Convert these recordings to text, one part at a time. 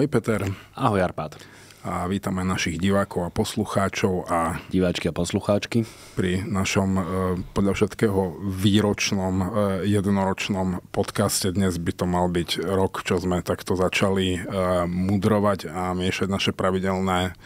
Ahoj Peter. Ahoj Arpád. A vítame našich divákov a poslucháčov a diváčky a poslucháčky pri našom e, podľa všetkého výročnom, e, jednoročnom podcaste. Dnes by to mal byť rok, čo sme takto začali e, mudrovať a miešať naše pravidelné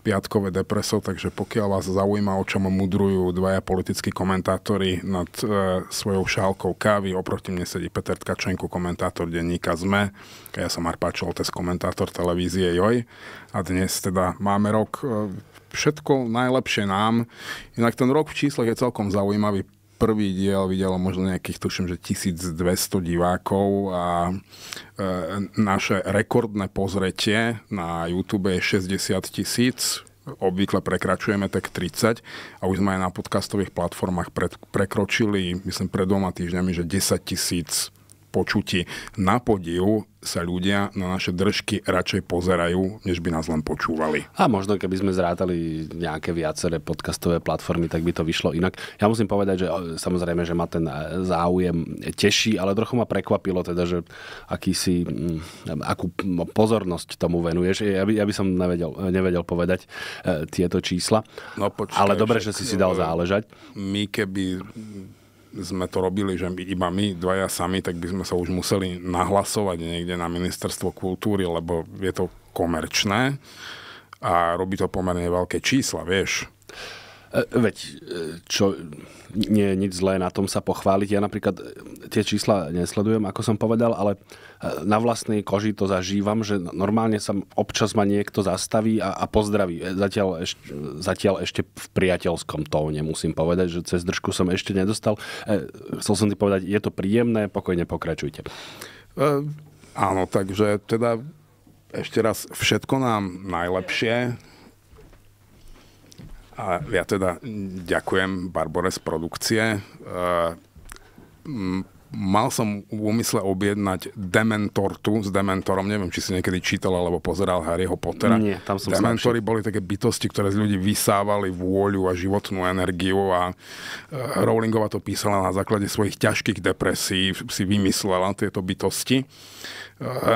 piatkové depreso, takže pokiaľ vás zaujíma, o čom mudrujú dvaja politickí komentátori nad e, svojou šálkou kávy, oproti mne sedí Peter Tkačenko, komentátor denníka ZME, ja som Arpáč Oltes, komentátor televízie JOJ a dnes teda máme rok e, všetko najlepšie nám. Inak ten rok v číslech je celkom zaujímavý prvý diel videlo možno nejakých, tuším, že 1200 divákov a e, naše rekordné pozretie na YouTube je 60 tisíc, obvykle prekračujeme tak 30 a už sme aj na podcastových platformách pred, prekročili, myslím, pred dvoma týždňami, že 10 tisíc počutí. Na podiv sa ľudia na naše držky radšej pozerajú, než by nás len počúvali. A možno keby sme zrátali nejaké viaceré podcastové platformy, tak by to vyšlo inak. Ja musím povedať, že e, samozrejme, že ma ten e, záujem teší, ale trochu ma prekvapilo teda, že aký si, mm, akú pozornosť tomu venuješ. Ja by, ja by som nevedel, nevedel povedať e, tieto čísla. No, počkaj, ale dobre, že si si dal záležať. My keby sme to robili, že iba my dvaja sami, tak by sme sa už museli nahlasovať niekde na ministerstvo kultúry, lebo je to komerčné a robí to pomerne veľké čísla, vieš. E, veď, e, čo, nie je nič zlé na tom sa pochváliť. Ja napríklad e, tie čísla nesledujem, ako som povedal, ale uh, na vlastnej koži to zažívam, že normálne sa občas ma niekto zastaví a, a pozdraví. E, zatiaľ ešte, zatiaľ ešte v priateľskom tóne musím povedať, že cez držku som ešte nedostal. E, chcel som ti povedať, je to príjemné, pokojne pokračujte. E, áno, takže teda ešte raz všetko nám najlepšie. A ja teda ďakujem Barbore z produkcie. E, mal som v úmysle objednať Dementortu s Dementorom. Neviem, či si niekedy čítal alebo pozeral Harryho Pottera. Nie, tam som Dementory slabší. boli také bytosti, ktoré z ľudí vysávali vôľu a životnú energiu a e, Rowlingova to písala na základe svojich ťažkých depresí, si vymyslela tieto bytosti. E,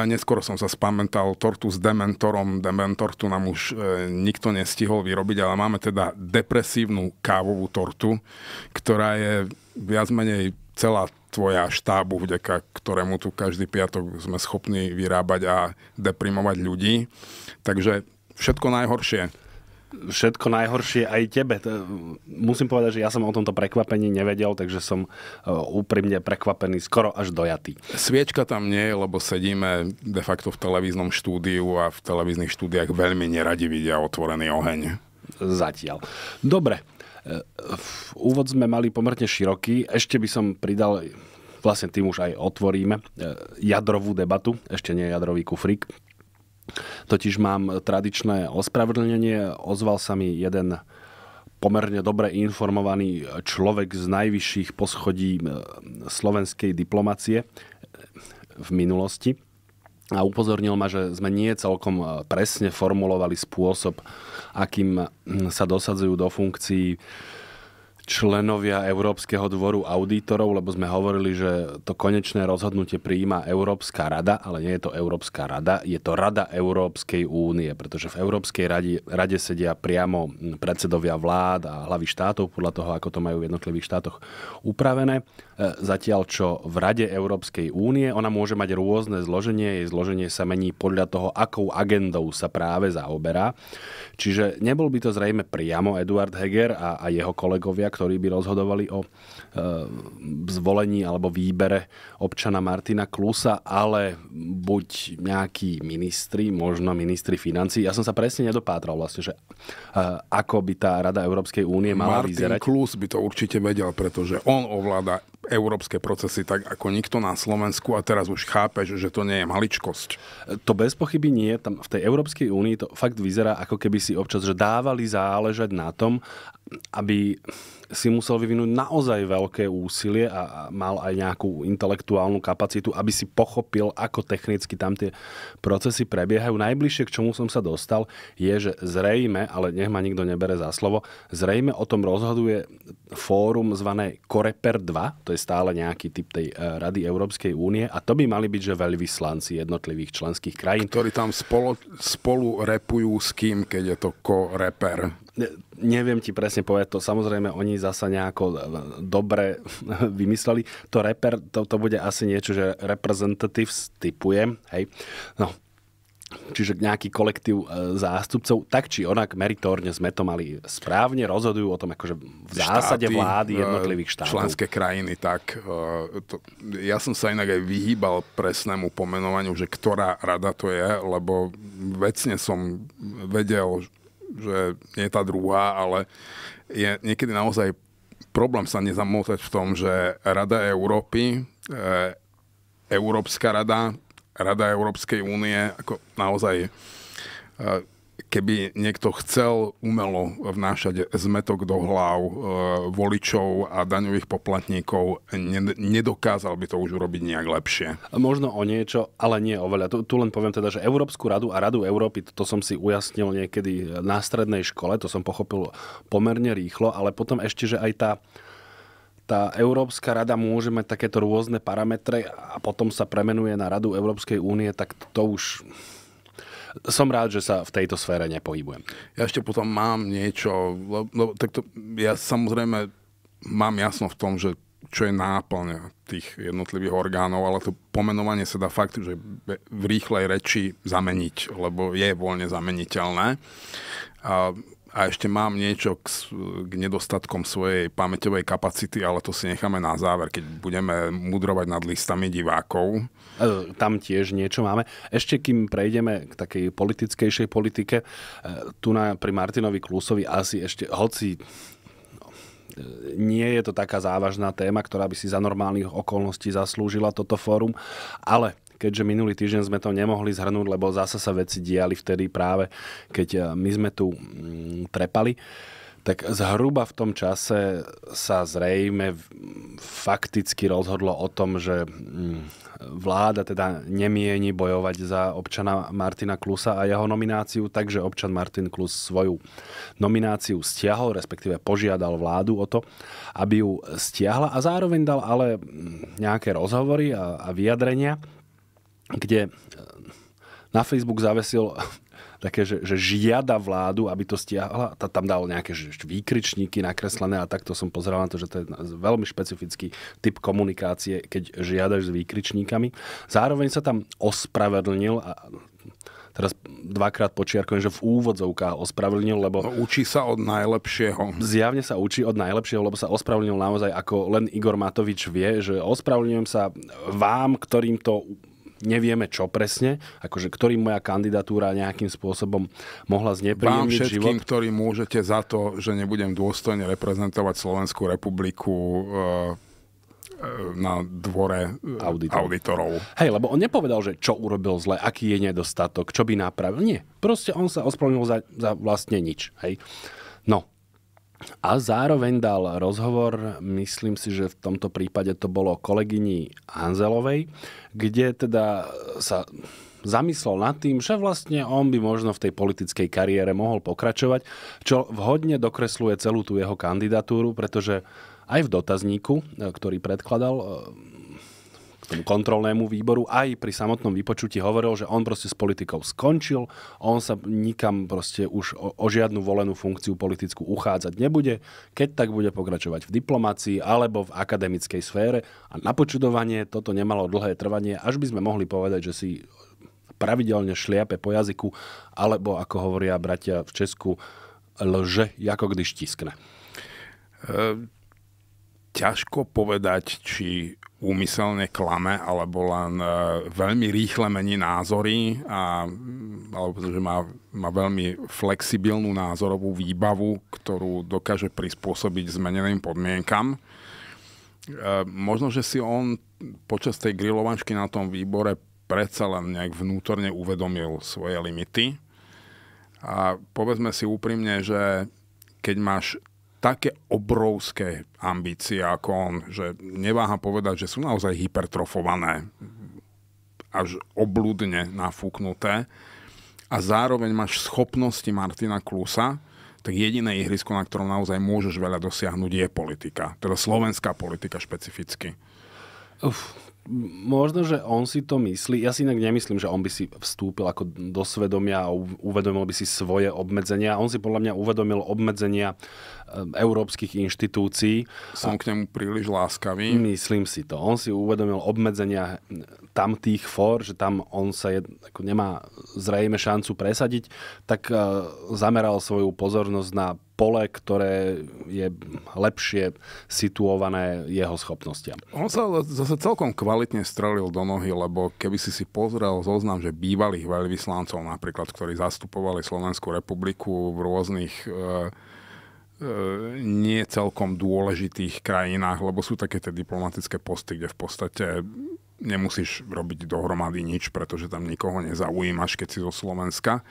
Neskoro som sa spamätal tortu s Dementorom. Dementor tu nám už e, nikto nestihol vyrobiť, ale máme teda depresívnu kávovú tortu, ktorá je viac menej celá tvoja štábu, vďaka ktorému tu každý piatok sme schopní vyrábať a deprimovať ľudí. Takže všetko najhoršie. Všetko najhoršie aj tebe. Musím povedať, že ja som o tomto prekvapení nevedel, takže som e, úprimne prekvapený, skoro až dojatý. Sviečka tam nie je, lebo sedíme de facto v televíznom štúdiu a v televíznych štúdiách veľmi neradi vidia otvorený oheň. Zatiaľ. Dobre, Eh, úvod sme mali pomerne široký. Ešte by som pridal, vlastne tým už aj otvoríme, eh, jadrovú debatu. Ešte nie jadrový kufrík. Totiž mám tradičné ospravedlnenie. Ozval sa mi jeden pomerne dobre informovaný človek z najvyšších poschodí eh, slovenskej diplomacie v minulosti a upozornil ma, že sme nie celkom e, presne formulovali spôsob, akým sa dosadzujú do funkcií členovia Európskeho dvoru auditorov, lebo sme hovorili, že to konečné rozhodnutie prijíma Európska rada, ale nie je to Európska rada, je to Rada Európskej únie, pretože v Európskej rade, rade sedia priamo predsedovia vlád a hlavy štátov podľa toho, ako to majú v jednotlivých štátoch upravené. E, zatiaľ čo v Rade Európskej únie ona môže mať rôzne zloženie, jej zloženie sa mení podľa toho, akou agendou sa práve zaoberá. Čiže nebol by to zrejme priamo Eduard Heger a, a jeho kolegovia, ktorí by rozhodovali o e, zvolení alebo výbere občana Martina Klusa, ale buď nejakí ministri, možno ministri financí. Ja som sa presne nedopátral vlastne, že e, ako by tá Rada Európskej únie mala Martin vyzerať. Martin Klus by to určite vedel, pretože on ovláda európske procesy tak ako nikto na Slovensku a teraz už chápeš, že to nie je maličkosť. To bez pochyby nie. Tam v tej Európskej únii to fakt vyzerá, ako keby si občas že dávali záležať na tom, aby si musel vyvinúť naozaj veľké úsilie a mal aj nejakú intelektuálnu kapacitu, aby si pochopil, ako technicky tam tie procesy prebiehajú. Najbližšie, k čomu som sa dostal, je, že zrejme, ale nech ma nikto nebere za slovo, zrejme o tom rozhoduje fórum zvané Koreper 2, to je stále nejaký typ tej e, Rady Európskej únie a to by mali byť, že veľvyslanci jednotlivých členských krajín. Ktorí tam spolo, spolu repujú s kým, keď je to koreper neviem ti presne povedať to. Samozrejme, oni zasa nejako e, dobre vymysleli. To reper, to, to bude asi niečo, že representatives typujem, hej. No, čiže nejaký kolektív e, zástupcov, tak či onak meritorne sme to mali správne, rozhodujú o tom akože v zásade Štáty, vlády e, jednotlivých štátov. Členské krajiny, tak. To, ja som sa inak aj vyhýbal presnému pomenovaniu, že ktorá rada to je, lebo vecne som vedel, že nie je tá druhá, ale je niekedy naozaj problém sa nezamotať v tom, že Rada Európy, e, Európska rada, Rada Európskej únie, ako naozaj e, keby niekto chcel umelo vnášať zmetok do hlav e, voličov a daňových poplatníkov, nedokázal by to už urobiť nejak lepšie. Možno o niečo, ale nie oveľa. Tu, tu len poviem teda, že Európsku radu a Radu Európy, to, to som si ujasnil niekedy na strednej škole, to som pochopil pomerne rýchlo, ale potom ešte, že aj tá tá Európska rada môže mať takéto rôzne parametre a potom sa premenuje na Radu Európskej únie, tak to už som rád, že sa v tejto sfére nepohybujem. Ja ešte potom mám niečo, lebo tak to, ja samozrejme mám jasno v tom, že čo je náplň tých jednotlivých orgánov, ale to pomenovanie sa dá fakt, že v rýchlej reči zameniť, lebo je voľne zameniteľné. A a ešte mám niečo k, k nedostatkom svojej pamäťovej kapacity, ale to si necháme na záver, keď budeme mudrovať nad listami divákov. E, tam tiež niečo máme. Ešte kým prejdeme k takej politickejšej politike, e, tu na, pri Martinovi Klusovi asi ešte, hoci e, nie je to taká závažná téma, ktorá by si za normálnych okolností zaslúžila toto fórum, ale keďže minulý týždeň sme to nemohli zhrnúť, lebo zase sa veci diali vtedy práve, keď e, my sme tu mm, trepali, tak zhruba v tom čase sa zrejme fakticky rozhodlo o tom, že mm, vláda teda nemieni bojovať za občana Martina Klusa a jeho nomináciu, takže občan Martin Klus svoju nomináciu stiahol, respektíve požiadal vládu o to, aby ju stiahla a zároveň dal ale mm, nejaké rozhovory a, a vyjadrenia kde eh, na Facebook zavesil také, že, že žiada vládu, aby to stiahla. Tá, tam dal nejaké že, výkričníky nakreslené a takto som pozeral na to, že to je veľmi špecifický typ komunikácie, keď žiadaš s výkričníkami. Zároveň sa tam ospravedlnil a teraz dvakrát počiarkujem, že v úvodzovkách ospravedlnil, lebo... No, učí sa od najlepšieho. Zjavne sa učí od najlepšieho, lebo sa ospravedlnil naozaj, ako len Igor Matovič vie, že ospravedlňujem sa vám, ktorým to nevieme čo presne, akože ktorým moja kandidatúra nejakým spôsobom mohla znepríjemniť Vám všetkým, život. ktorí môžete za to, že nebudem dôstojne reprezentovať Slovenskú republiku e- na dvore eh, auditorov. auditorov. Hej, lebo on nepovedal, že čo urobil zle, aký je nedostatok, čo by napravil. Nie, proste on sa ospravedlnil za, za vlastne nič. Hej. No, a zároveň dal rozhovor, myslím si, že v tomto prípade to bolo kolegyni Hanzelovej, kde teda sa zamyslel nad tým, že vlastne on by možno v tej politickej kariére mohol pokračovať, čo vhodne dokresluje celú tú jeho kandidatúru, pretože aj v dotazníku, ktorý predkladal k tomu kontrolnému výboru, aj pri samotnom vypočutí hovoril, že on proste s politikou skončil, on sa nikam proste už o, o žiadnu volenú funkciu politickú uchádzať nebude, keď tak bude pokračovať v diplomácii alebo v akademickej sfére. A na počudovanie toto nemalo dlhé trvanie, až by sme mohli povedať, že si pravidelne šliape po jazyku, alebo ako hovoria bratia v Česku, lže, ako když tiskne. E, ťažko povedať, či úmyselne klame alebo len e, veľmi rýchle mení názory a, mm, alebo že má, má veľmi flexibilnú názorovú výbavu, ktorú dokáže prispôsobiť zmeneným podmienkam. E, možno, že si on počas tej grilovačky na tom výbore predsa len nejak vnútorne uvedomil svoje limity. A povedzme si úprimne, že keď máš také obrovské ambície ako on, že neváha povedať, že sú naozaj hypertrofované, až oblúdne nafúknuté a zároveň máš schopnosti Martina Klusa, tak jediné ihrisko, na ktorom naozaj môžeš veľa dosiahnuť, je politika. Teda slovenská politika špecificky. Uf, možno, že on si to myslí. Ja si inak nemyslím, že on by si vstúpil ako do svedomia a uvedomil by si svoje obmedzenia. On si podľa mňa uvedomil obmedzenia eh, európskych inštitúcií. Som a... k nemu príliš láskavý. Myslím si to. On si uvedomil obmedzenia eh, tam tých for, že tam on sa je, ako nemá zrejme šancu presadiť, tak eh, zameral svoju pozornosť na pole, ktoré je lepšie situované jeho schopnostiam. On sa zase celkom kvalitne strelil do nohy, lebo keby si si pozrel zoznam, že bývalých veľvyslancov napríklad, ktorí zastupovali Slovenskú republiku v rôznych e, e, nie celkom dôležitých krajinách, lebo sú také tie diplomatické posty, kde v podstate nemusíš robiť dohromady nič, pretože tam nikoho nezaujímaš, keď si zo Slovenska.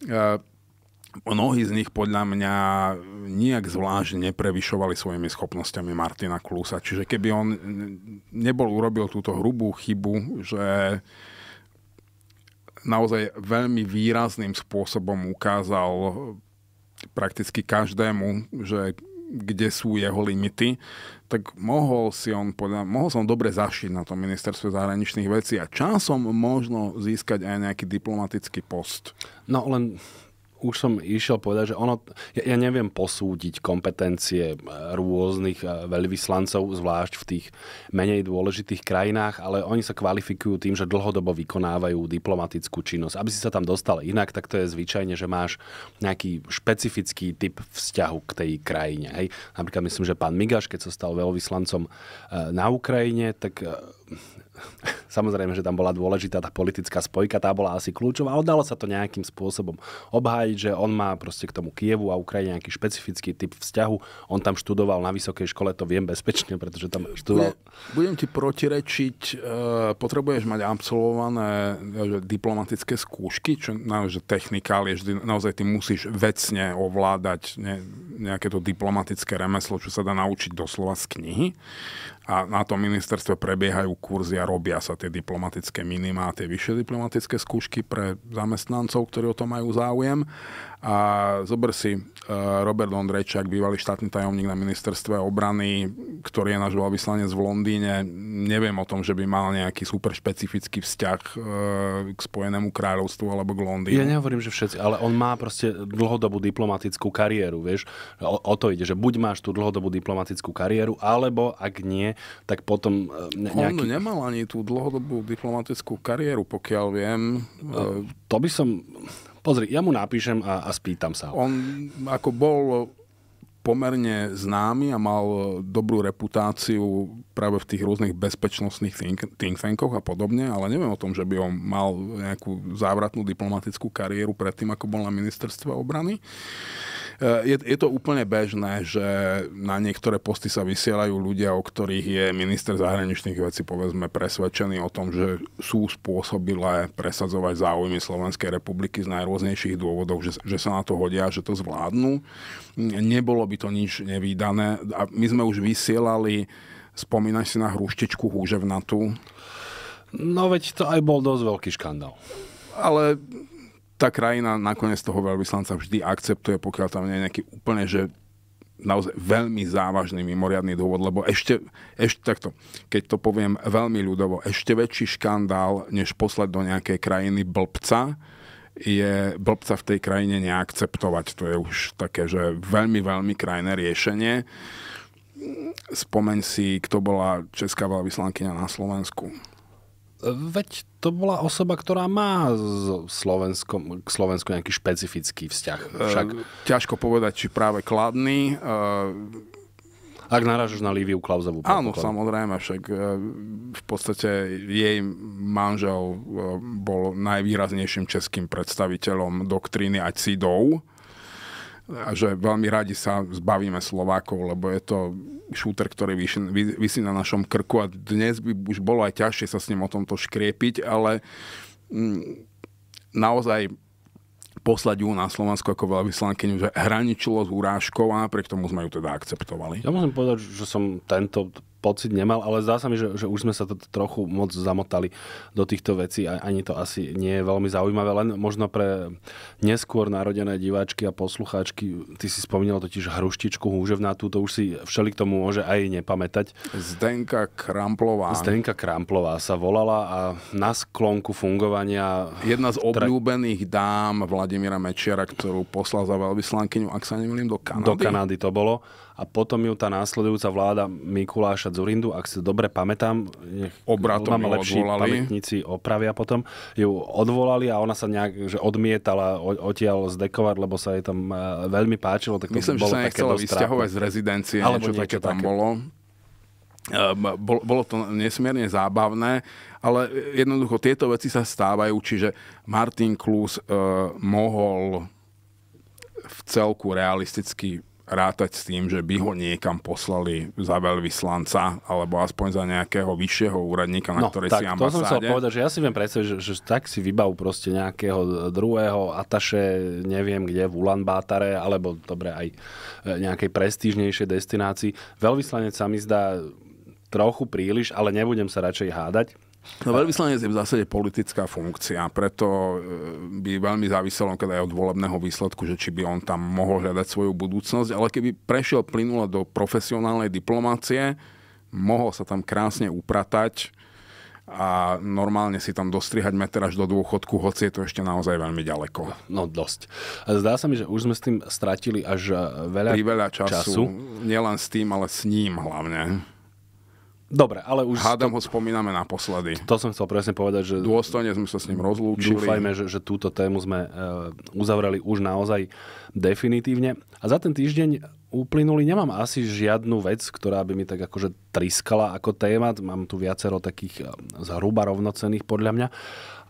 E, mnohí z nich podľa mňa nijak zvlášť neprevyšovali svojimi schopnosťami Martina Klusa. Čiže keby on nebol urobil túto hrubú chybu, že naozaj veľmi výrazným spôsobom ukázal prakticky každému, že kde sú jeho limity, tak mohol si on, podľa, mohol som dobre zašiť na to ministerstve zahraničných vecí a časom možno získať aj nejaký diplomatický post. No len už som išiel povedať, že ono, ja, ja neviem posúdiť kompetencie eh, rôznych eh, veľvyslancov, zvlášť v tých menej dôležitých krajinách, ale oni sa kvalifikujú tým, že dlhodobo vykonávajú diplomatickú činnosť. Aby si sa tam dostal inak, tak to je zvyčajne, že máš nejaký špecifický typ vzťahu k tej krajine. Hej? Napríklad myslím, že pán Migaš, keď sa stal veľvyslancom eh, na Ukrajine, tak Samozrejme, že tam bola dôležitá tá politická spojka, tá bola asi kľúčová a oddalo sa to nejakým spôsobom obhájiť, že on má proste k tomu Kievu a Ukrajine nejaký špecifický typ vzťahu. On tam študoval na vysokej škole, to viem bezpečne, pretože tam študoval... Budem, budem ti protirečiť, e, potrebuješ mať absolvované e, diplomatické skúšky, čo naozaj je vždy naozaj ty musíš vecne ovládať ne, nejaké to diplomatické remeslo, čo sa dá naučiť doslova z knihy a na tom ministerstve prebiehajú kurzy a robia sa tie diplomatické minimá, tie vyššie diplomatické skúšky pre zamestnancov, ktorí o to majú záujem a zober si, eh, Robert Ondrejčák, bývalý štátny tajomník na ministerstve obrany, ktorý je náš veľvyslanec v Londýne, neviem o tom, že by mal nejaký super špecifický vzťah eh, k Spojenému kráľovstvu alebo k Londýnu. Ja nehovorím, že všetci, ale on má proste dlhodobú diplomatickú kariéru, vieš. O, o to ide, že buď máš tú dlhodobú diplomatickú kariéru, alebo ak nie, tak potom eh, ne, nejaký... On nemal ani tú dlhodobú diplomatickú kariéru, pokiaľ viem. To by som Pozri, ja mu napíšem a, a spýtam sa. On ako bol pomerne známy a mal dobrú reputáciu práve v tých rôznych bezpečnostných think, think tankoch a podobne, ale neviem o tom, že by on mal nejakú závratnú diplomatickú kariéru predtým, ako bol na ministerstve obrany. Eh, je, je to úplne bežné, že na niektoré posty sa vysielajú ľudia, o ktorých je minister zahraničných vecí povedzme presvedčený o tom, že sú spôsobilé presadzovať záujmy Slovenskej republiky z najrôznejších dôvodov, že, že sa na to hodia, že to zvládnu. Nebolo by to nič nevýdané. A my sme už vysielali, spomínaš si na hruštičku húževnatú? No veď to aj bol dosť veľký škandál. Ale tá krajina nakoniec toho veľvyslanca vždy akceptuje, pokiaľ tam nie je nejaký úplne, že naozaj veľmi závažný mimoriadný dôvod, lebo ešte, ešte takto, keď to poviem veľmi ľudovo, ešte väčší škandál, než poslať do nejakej krajiny blbca, je blbca v tej krajine neakceptovať. To je už také, že veľmi, veľmi krajné riešenie. Spomeň si, kto bola česká veľvyslankyňa na Slovensku. Veď to bola osoba, ktorá má Slovensko, k Slovensku nejaký špecifický vzťah. E, však... E, ťažko povedať, či práve kladný. E... Ak narážaš na Líviu Klauzovú. Áno, samozrejme, však e, v podstate jej manžel e, bol najvýraznejším českým predstaviteľom doktríny aj CIDov že veľmi radi sa zbavíme Slovákov, lebo je to šúter, ktorý vysí, vysí na našom krku a dnes by už bolo aj ťažšie sa s ním o tomto škriepiť, ale mm, naozaj poslať ju na Slovensku ako veľvyslankyňu, že hraničilo s urážkou a napriek tomu sme ju teda akceptovali. Ja musím povedať, že som tento pocit nemal, ale zdá sa mi, že, že už sme sa to trochu moc zamotali do týchto vecí a ani to asi nie je veľmi zaujímavé, len možno pre neskôr narodené diváčky a poslucháčky. Ty si spomínal totiž hruštičku húževnatú, to už si všeli k tomu môže aj nepamätať. Zdenka Kramplová. Zdenka Kramplová sa volala a na sklonku fungovania... Jedna z obľúbených dám Vladimíra Mečiara, ktorú poslal za veľvyslankyňu, ak sa nemýlim, do Kanady. Do Kanady to bolo a potom ju tá následujúca vláda Mikuláša Zurindu, ak si dobre pamätám, obratom mám lepší odvolali. pamätníci opravia potom, ju odvolali a ona sa nejak že odmietala odtiaľ zdekovať, lebo sa jej tam e, veľmi páčilo. Tak to Myslím, bolo že sa nechcela vysťahovať z rezidencie, alebo niečo, niečo také tam bolo. Ehm, bolo to nesmierne zábavné, ale jednoducho tieto veci sa stávajú, čiže Martin Klus e, mohol v celku realisticky rátať s tým, že by ho niekam poslali za veľvyslanca alebo aspoň za nejakého vyššieho úradníka na no, ktorej tak, si ambasáde. to som chcel povedať, že ja si viem predstaviť, že, že tak si vybav proste nejakého druhého ataše, neviem kde, v Ulan Bátare, alebo dobre aj e, nejakej prestížnejšej destinácii. Veľvyslanec sa mi zdá trochu príliš, ale nebudem sa radšej hádať No veľvyslanec je v zásade politická funkcia, preto e, by veľmi záviselo keď aj od volebného výsledku, že či by on tam mohol hľadať svoju budúcnosť, ale keby prešiel plynule do profesionálnej diplomácie, mohol sa tam krásne upratať a normálne si tam dostrihať meter až do dôchodku, hoci je to ešte naozaj veľmi ďaleko. No dosť. Zdá sa mi, že už sme s tým stratili až e, veľa, Pri veľa času, času. Nielen s tým, ale s ním hlavne. Dobre, ale už... Hádam to... ho spomíname naposledy. To som chcel presne povedať, že... Dôstojne sme sa s ním rozlúčili. Dúfajme, že, že túto tému sme e, uzavreli už naozaj definitívne. A za ten týždeň uplynuli nemám asi žiadnu vec, ktorá by mi tak akože triskala ako téma. Mám tu viacero takých e, zhruba rovnocených podľa mňa.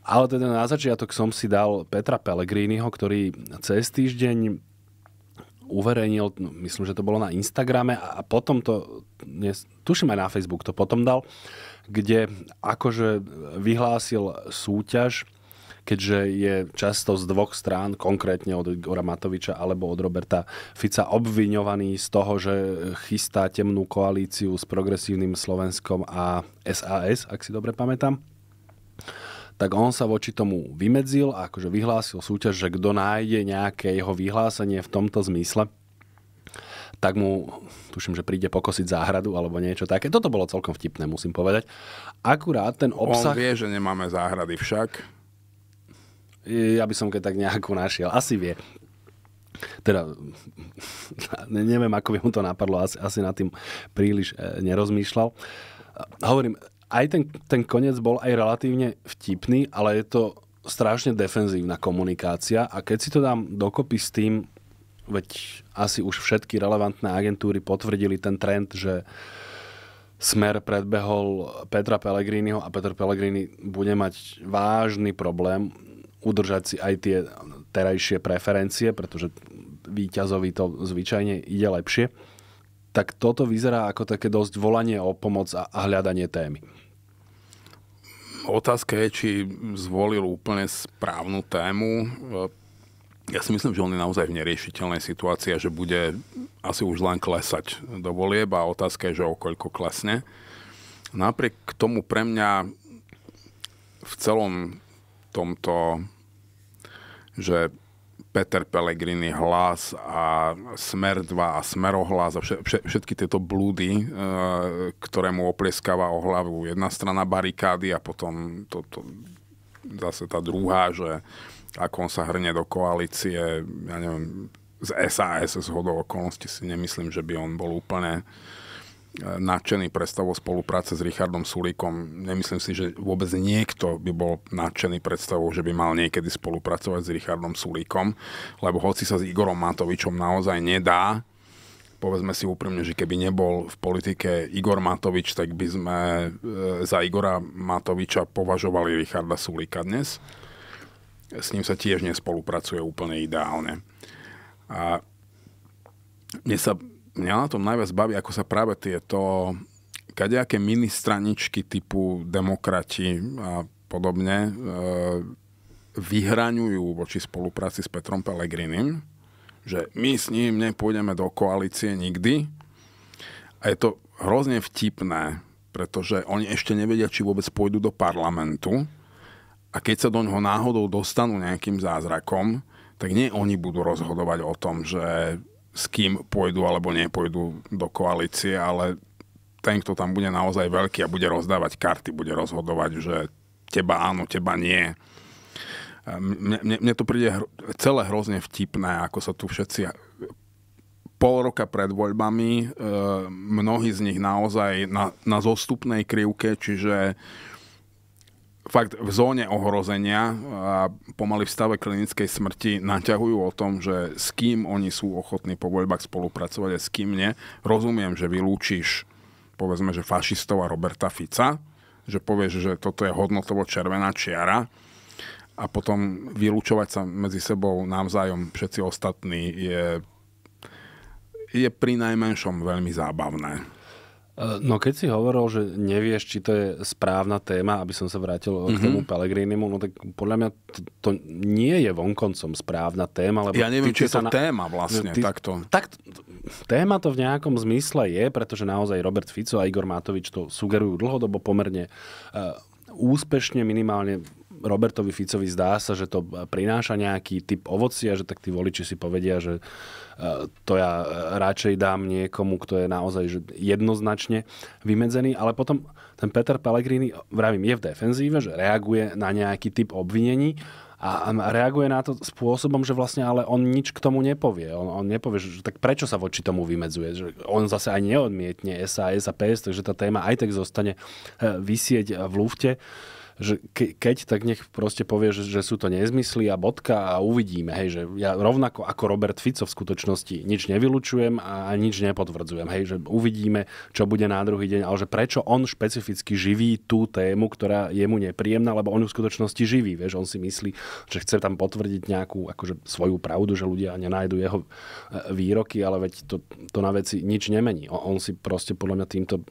Ale teda na začiatok som si dal Petra Pellegriniho, ktorý cez týždeň uverejnil, no, myslím, že to bolo na Instagrame a potom to, tuším aj na Facebook to potom dal, kde akože vyhlásil súťaž, keďže je často z dvoch strán, konkrétne od Igora Matoviča alebo od Roberta Fica, obviňovaný z toho, že chystá temnú koalíciu s progresívnym Slovenskom a SAS, ak si dobre pamätám tak on sa voči tomu vymedzil a akože vyhlásil súťaž, že kto nájde nejaké jeho vyhlásenie v tomto zmysle, tak mu, tuším, že príde pokosiť záhradu alebo niečo také. Toto bolo celkom vtipné, musím povedať. Akurát ten obsah... On vie, že nemáme záhrady však. Ja by som keď tak nejakú našiel. Asi vie. Teda, neviem, ako by mu to napadlo, asi, asi na tým príliš eh, nerozmýšľal. Hovorím, aj ten, ten koniec bol aj relatívne vtipný, ale je to strašne defenzívna komunikácia a keď si to dám dokopy s tým, veď asi už všetky relevantné agentúry potvrdili ten trend, že Smer predbehol Petra Pellegriniho a Petr Pellegrini bude mať vážny problém udržať si aj tie terajšie preferencie, pretože víťazovi to zvyčajne ide lepšie tak toto vyzerá ako také dosť volanie o pomoc a hľadanie témy. Otázka je, či zvolil úplne správnu tému. Ja si myslím, že on je naozaj v neriešiteľnej situácii a že bude asi už len klesať do volieb a otázka je, že o koľko klesne. Napriek tomu pre mňa v celom tomto, že Peter Pellegrini hlas a Smer 2 a Smerohlas a všetky tieto blúdy, eh, ktoré mu oplieskáva o hlavu jedna strana barikády a potom to, to, zase tá druhá, že ako on sa hrne do koalície, ja neviem, z SAS z hodou okolností si nemyslím, že by on bol úplne uh, nadšený predstavou spolupráce s Richardom Sulíkom. Nemyslím si, že vôbec niekto by bol nadšený predstavou, že by mal niekedy spolupracovať s Richardom Sulíkom, lebo hoci sa s Igorom Matovičom naozaj nedá, povedzme si úprimne, že keby nebol v politike Igor Matovič, tak by sme e, za Igora Matoviča považovali Richarda Sulíka dnes. S ním sa tiež nespolupracuje úplne ideálne. A mne sa mňa na tom najviac baví, ako sa práve tieto kadejaké straničky typu demokrati a podobne e, vyhraňujú voči spolupráci s Petrom Pelegrinim, že my s ním nepôjdeme do koalície nikdy. A je to hrozne vtipné, pretože oni ešte nevedia, či vôbec pôjdu do parlamentu. A keď sa do ňoho náhodou dostanú nejakým zázrakom, tak nie oni budú rozhodovať o tom, že s kým pôjdu alebo nepôjdu do koalície, ale ten, kto tam bude naozaj veľký a bude rozdávať karty, bude rozhodovať, že teba áno, teba nie. Ehm, mne, mne to príde hro, celé hrozne vtipné, ako sa tu všetci pol roka pred voľbami, e, mnohí z nich naozaj na, na zostupnej krivke, čiže fakt v zóne ohrozenia a pomaly v stave klinickej smrti naťahujú o tom, že s kým oni sú ochotní po voľbách spolupracovať a s kým nie. Rozumiem, že vylúčiš povedzme, že fašistov a Roberta Fica, že povieš, že toto je hodnotovo červená čiara a potom vylúčovať sa medzi sebou navzájom všetci ostatní je, je pri najmenšom veľmi zábavné. No keď si hovoril, že nevieš, či to je správna téma, aby som sa vrátil mm-hmm. k tomu mhm. Pelegrinimu, no tak podľa mňa to, to nie je vonkoncom správna téma. Lebo ja neviem, ty, či je to na... téma vlastne ty... takto. Tak, téma to v nejakom zmysle je, pretože naozaj Robert Fico a Igor Matovič to sugerujú dlhodobo pomerne uh, úspešne minimálne Robertovi Ficovi zdá sa, že to prináša nejaký typ ovocia, že tak tí voliči si povedia, že e, to ja e, radšej dám niekomu, kto je naozaj jednoznačne vymedzený, ale potom ten Peter Pellegrini, vravím, je v defenzíve, že reaguje na nejaký typ obvinení, a reaguje na to spôsobom, že vlastne ale on nič k tomu nepovie. On, on nepovie, že tak prečo sa voči tomu vymedzuje. Že on zase aj neodmietne SAS a PS, takže tá téma aj tak zostane e, vysieť v lufte že ke, keď, tak nech proste povie, že, že sú to nezmysly a bodka a uvidíme. Hej, že ja rovnako ako Robert Fico v skutočnosti nič nevylučujem a nič nepotvrdzujem. Hej, že uvidíme, čo bude na druhý deň, ale že prečo on špecificky živí tú tému, ktorá je mu nepríjemná, lebo on ju v skutočnosti živí. Vieš, on si myslí, že chce tam potvrdiť nejakú akože, svoju pravdu, že ľudia nenájdu jeho e, výroky, ale veď to, to na veci nič nemení. On, on si proste podľa mňa týmto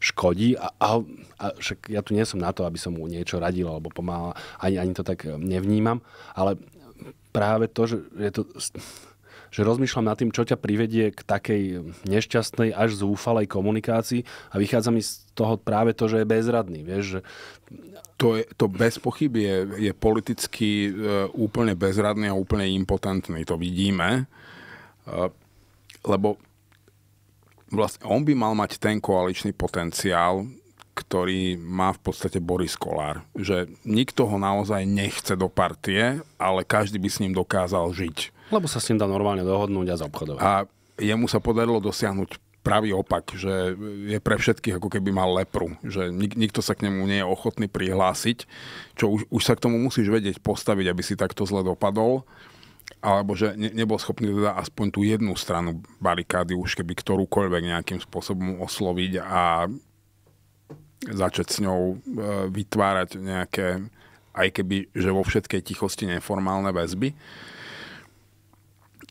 škodí a, a, a však ja tu nie som na to, aby som mu niečo radil alebo pomáhal. Ani, ani to tak nevnímam. Ale práve to, že je to že rozmýšľam nad tým, čo ťa privedie k takej nešťastnej až zúfalej komunikácii a vychádza mi z toho práve to, že je bezradný. Vieš, že... To, je, to bez pochyb je, je politicky e, úplne bezradný a úplne impotentný. To vidíme, e, lebo vlastne on by mal mať ten koaličný potenciál, ktorý má v podstate Boris Kolár. Že nikto ho naozaj nechce do partie, ale každý by s ním dokázal žiť. Lebo sa s ním dá normálne dohodnúť a zaobchodovať. A jemu sa podarilo dosiahnuť pravý opak, že je pre všetkých ako keby mal lepru, že nik, nikto sa k nemu nie je ochotný prihlásiť, čo už, už sa k tomu musíš vedieť postaviť, aby si takto zle dopadol, alebo že ne, nebol schopný teda aspoň tú jednu stranu barikády už keby ktorúkoľvek nejakým spôsobom osloviť a začať s ňou e, vytvárať nejaké, aj keby, že vo všetkej tichosti neformálne väzby.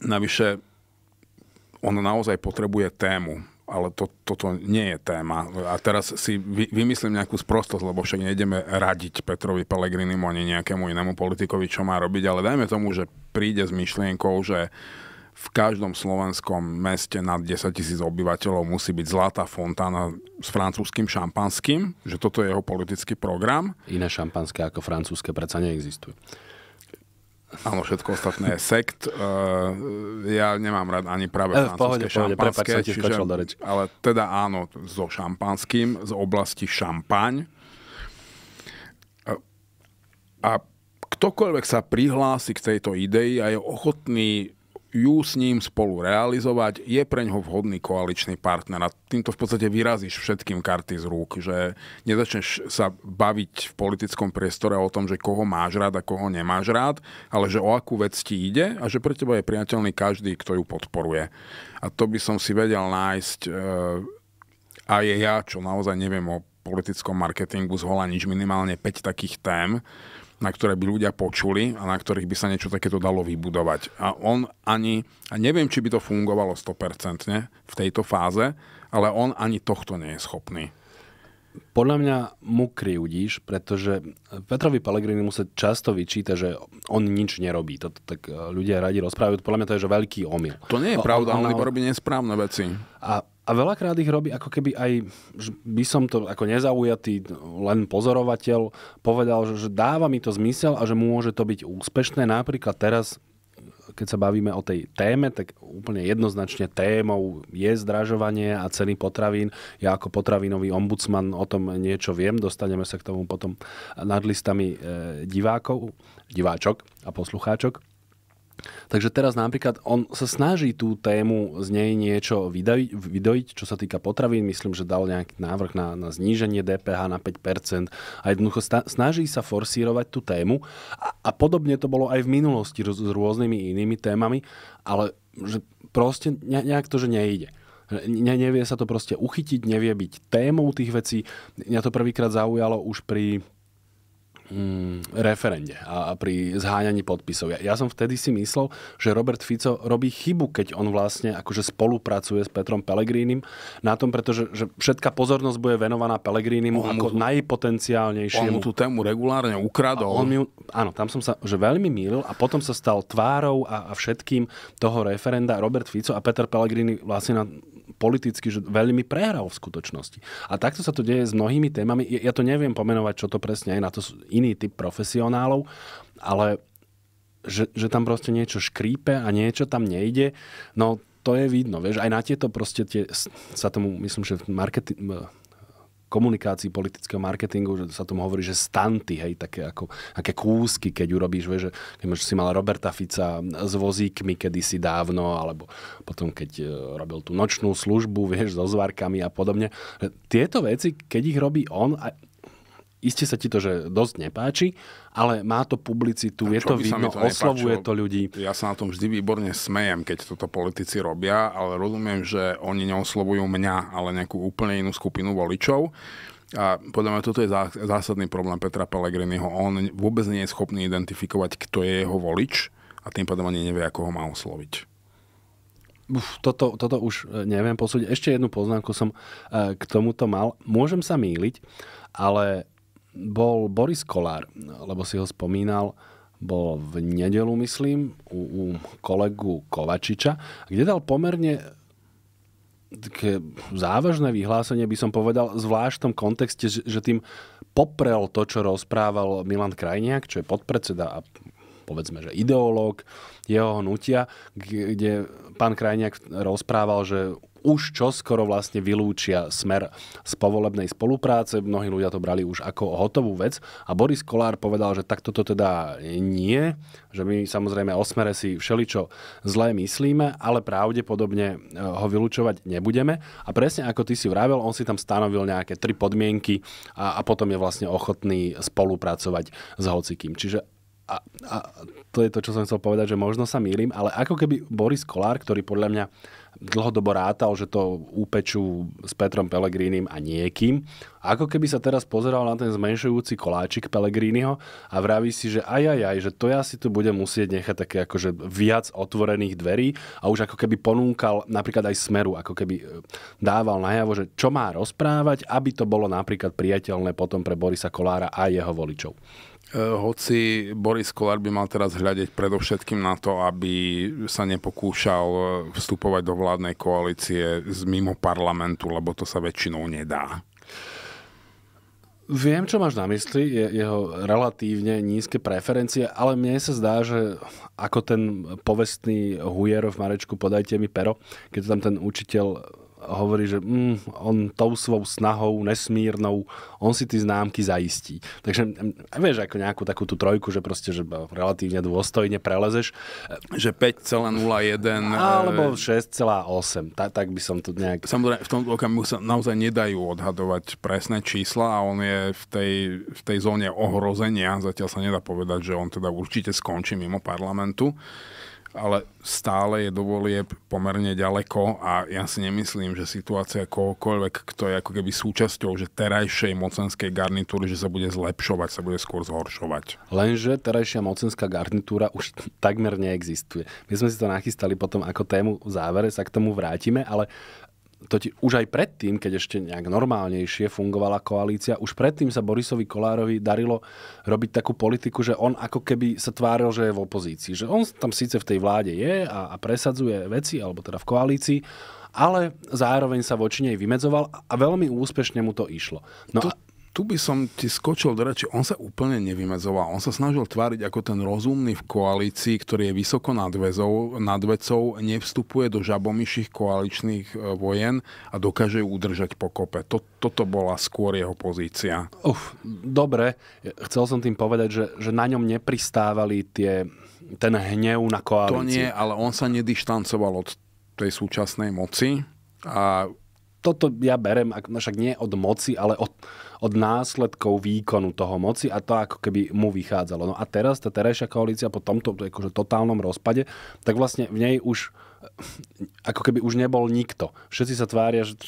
Navyše, ono naozaj potrebuje tému, ale to, toto nie je téma. A teraz si vy, vymyslím nejakú sprostosť, lebo však nejdeme radiť Petrovi Pelegrinimu ani nejakému inému politikovi, čo má robiť, ale dajme tomu, že príde s myšlienkou, že v každom slovenskom meste nad 10 tisíc obyvateľov musí byť zlatá fontána s francúzským šampanským, že toto je jeho politický program. Iné šampanské ako francúzske predsa neexistujú. Áno, všetko ostatné je sekt. Uh, ja nemám rád ani práve e, francúzske šampanské. Ale teda áno, so šampanským z oblasti Šampaň. Uh, a ktokoľvek sa prihlási k tejto idei a je ochotný ju s ním spolu realizovať, je pre ňoho vhodný koaličný partner. A týmto v podstate vyrazíš všetkým karty z rúk, že nezačneš sa baviť v politickom priestore o tom, že koho máš rád a koho nemáš rád, ale že o akú vec ti ide a že pre teba je priateľný každý, kto ju podporuje. A to by som si vedel nájsť e, a je ja, čo naozaj neviem o politickom marketingu, zhola nič minimálne 5 takých tém, na ktoré by ľudia počuli a na ktorých by sa niečo takéto dalo vybudovať. A on ani, a neviem, či by to fungovalo 100% v tejto fáze, ale on ani tohto nie je schopný. Podľa mňa mu kriudíš, pretože Petrovi Pellegrini mu sa často vyčíta, že on nič nerobí. To tak e, ľudia radi rozprávajú. Podľa mňa to je že veľký omyl. To nie je pravda, on, on, on iba robí nesprávne veci. A a veľakrát ich robí ako keby aj, by som to ako nezaujatý len pozorovateľ povedal, že dáva mi to zmysel a že môže to byť úspešné. Napríklad teraz keď sa bavíme o tej téme, tak úplne jednoznačne témou je zdražovanie a ceny potravín. Ja ako potravinový ombudsman o tom niečo viem, dostaneme sa k tomu potom nad listami eh, divákov, diváčok a poslucháčok. Takže teraz napríklad on sa snaží tú tému z nej niečo vydojiť, čo sa týka potravín. Myslím, že dal nejaký návrh na, na zníženie DPH na 5%. A jednoducho snaží sa forsírovať tú tému. A, a podobne to bolo aj v minulosti s rôznymi inými témami, ale že proste ne, nejak to, že nejde. Ne, nevie sa to proste uchytiť, nevie byť témou tých vecí. Mňa to prvýkrát zaujalo už pri mm, referende a, pri zháňaní podpisov. Ja, ja som vtedy si myslel, že Robert Fico robí chybu, keď on vlastne akože spolupracuje s Petrom Pelegrínim na tom, pretože že všetká pozornosť bude venovaná Pelegrínimu ako tu, najpotenciálnejšiemu. On mu tú tému regulárne ukradol. on mi, áno, tam som sa že veľmi mýlil a potom sa stal tvárou a, a všetkým toho referenda Robert Fico a Peter Pellegrini vlastne na, politicky že veľmi prehral v skutočnosti. A takto sa to deje s mnohými témami. Ja to neviem pomenovať, čo to presne je, na to sú iný typ profesionálov, ale že, že tam proste niečo škrípe a niečo tam nejde, no to je vidno. Vieš, aj na tieto proste tie, sa tomu, myslím, že marketing, komunikácii, politického marketingu, že sa tomu hovorí, že stanty, hej, také ako, aké kúsky, keď urobíš, vieš, že keď si mal Roberta Fica s vozíkmi kedysi dávno, alebo potom keď e, robil tú nočnú službu, vieš, so zvárkami a podobne. E, tieto veci, keď ich robí on, a iste sa ti to, že dosť nepáči, ale má to publicitu, je to vidno, to oslovuje to ľudí. Ja sa na tom vždy výborne smejem, keď toto politici robia, ale rozumiem, že oni neoslovujú mňa, ale nejakú úplne inú skupinu voličov. A podľa mňa toto je zásadný problém Petra Pellegriniho. On vôbec nie je schopný identifikovať, kto je jeho volič a tým pádom ani nevie, ako ho má osloviť. Uf, toto, toto už e, neviem posúdiť. Ešte jednu poznámku som e, k tomuto mal. Môžem sa míliť, ale bol Boris Kolár, lebo si ho spomínal, bol v nedelu, myslím, u, u kolegu Kovačiča, kde dal pomerne také závažné vyhlásenie, by som povedal, zvlášť v tom kontexte, že tým poprel to, čo rozprával Milan Krajniak, čo je podpredseda a povedzme, že ideológ jeho hnutia, kde pán Krajniak rozprával, že už čo skoro vlastne vylúčia smer z povolebnej spolupráce. Mnohí ľudia to brali už ako hotovú vec. A Boris Kolár povedal, že takto to teda nie, že my samozrejme o smere si všeličo zlé myslíme, ale pravdepodobne e, ho vylúčovať nebudeme. A presne ako ty si vravel, on si tam stanovil nejaké tri podmienky a, a potom je vlastne ochotný spolupracovať s hocikým. Čiže a, a to je to, čo som chcel povedať, že možno sa mýlim, ale ako keby Boris Kolár, ktorý podľa mňa dlhodobo rátal, že to úpečú s Petrom Pelegrínim a niekým. Ako keby sa teraz pozeral na ten zmenšujúci koláčik Pelegrínyho a vraví si, že aj, aj, aj, že to ja si tu budem musieť nechať také akože viac otvorených dverí a už ako keby ponúkal napríklad aj smeru, ako keby e, dával najavo, že čo má rozprávať, aby to bolo napríklad priateľné potom pre Borisa Kolára a jeho voličov. E, hoci Boris Kolár by mal teraz hľadeť predovšetkým na to, aby sa nepokúšal e, vstupovať do vládnej koalície z mimo parlamentu, lebo to sa väčšinou nedá. Viem, čo máš na mysli, je jeho relatívne nízke preferencie, ale mne sa zdá, že ako ten povestný Hujerov Marečku, podajte mi pero, keď tam ten učiteľ hovorí, že mm, on tou svojou snahou nesmírnou, on si tie známky zaistí. Takže mm, vieš, ako nejakú takú tú trojku, že proste, že relatívne dôstojne prelezeš. E, že 5,01. E, alebo 6,8. Tak, tak by som to nejak... Samozrejme, v tom okamihu sa naozaj nedajú odhadovať presné čísla a on je v tej, v tej zóne ohrozenia. Zatiaľ sa nedá povedať, že on teda určite skončí mimo parlamentu ale stále je do volieb pomerne ďaleko a ja si nemyslím, že situácia kohokoľvek, kto je ako keby súčasťou že terajšej mocenskej garnitúry, že sa bude zlepšovať, sa bude skôr zhoršovať. Lenže terajšia mocenská garnitúra už takmer neexistuje. My sme si to nachystali potom ako tému v závere, sa k tomu vrátime, ale toti, už aj predtým, keď ešte nejak normálnejšie fungovala koalícia, už predtým sa Borisovi Kolárovi darilo robiť takú politiku, že on ako keby sa tváril, že je v opozícii. Že on tam síce v tej vláde je a, a presadzuje veci, alebo teda v koalícii, ale zároveň sa voči nej vymedzoval a veľmi úspešne mu to išlo. No to, a tu by som ti skočil do reči, on sa úplne nevymezoval. On sa snažil tváriť ako ten rozumný v koalícii, ktorý je vysoko nad, väzou, nad vecou, nevstupuje do žabomyších koaličných e, vojen a dokáže ju udržať pokope. To, toto bola skôr jeho pozícia. Uf, dobre, chcel som tým povedať, že, že na ňom nepristávali tie, ten hnev na koalícii. To nie, ale on sa nedištancoval od tej súčasnej moci a toto ja berem, však nie od moci, ale od, od následkov výkonu toho moci a to ako keby mu vychádzalo. No a teraz tá terajšia koalícia po tomto akože totálnom rozpade, tak vlastne v nej už ako keby už nebol nikto. Všetci sa tvária, že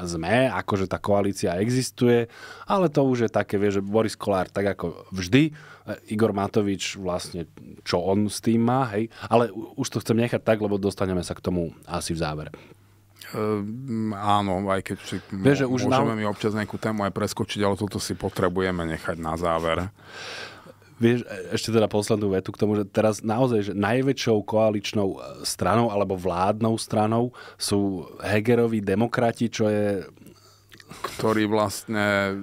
sme, akože tá koalícia existuje, ale to už je také, vie, že Boris Kolár tak ako vždy, Igor Matovič vlastne, čo on s tým má, hej, ale už to chcem nechať tak, lebo dostaneme sa k tomu asi v závere. Ehm, áno, aj keď si Vieš, už môžeme na... mi občas nejakú tému aj preskočiť, ale toto si potrebujeme nechať na záver. Vieš, e, ešte teda poslednú vetu k tomu, že teraz naozaj že najväčšou koaličnou e, stranou alebo vládnou stranou sú Hegerovi demokrati, čo je... Ktorí vlastne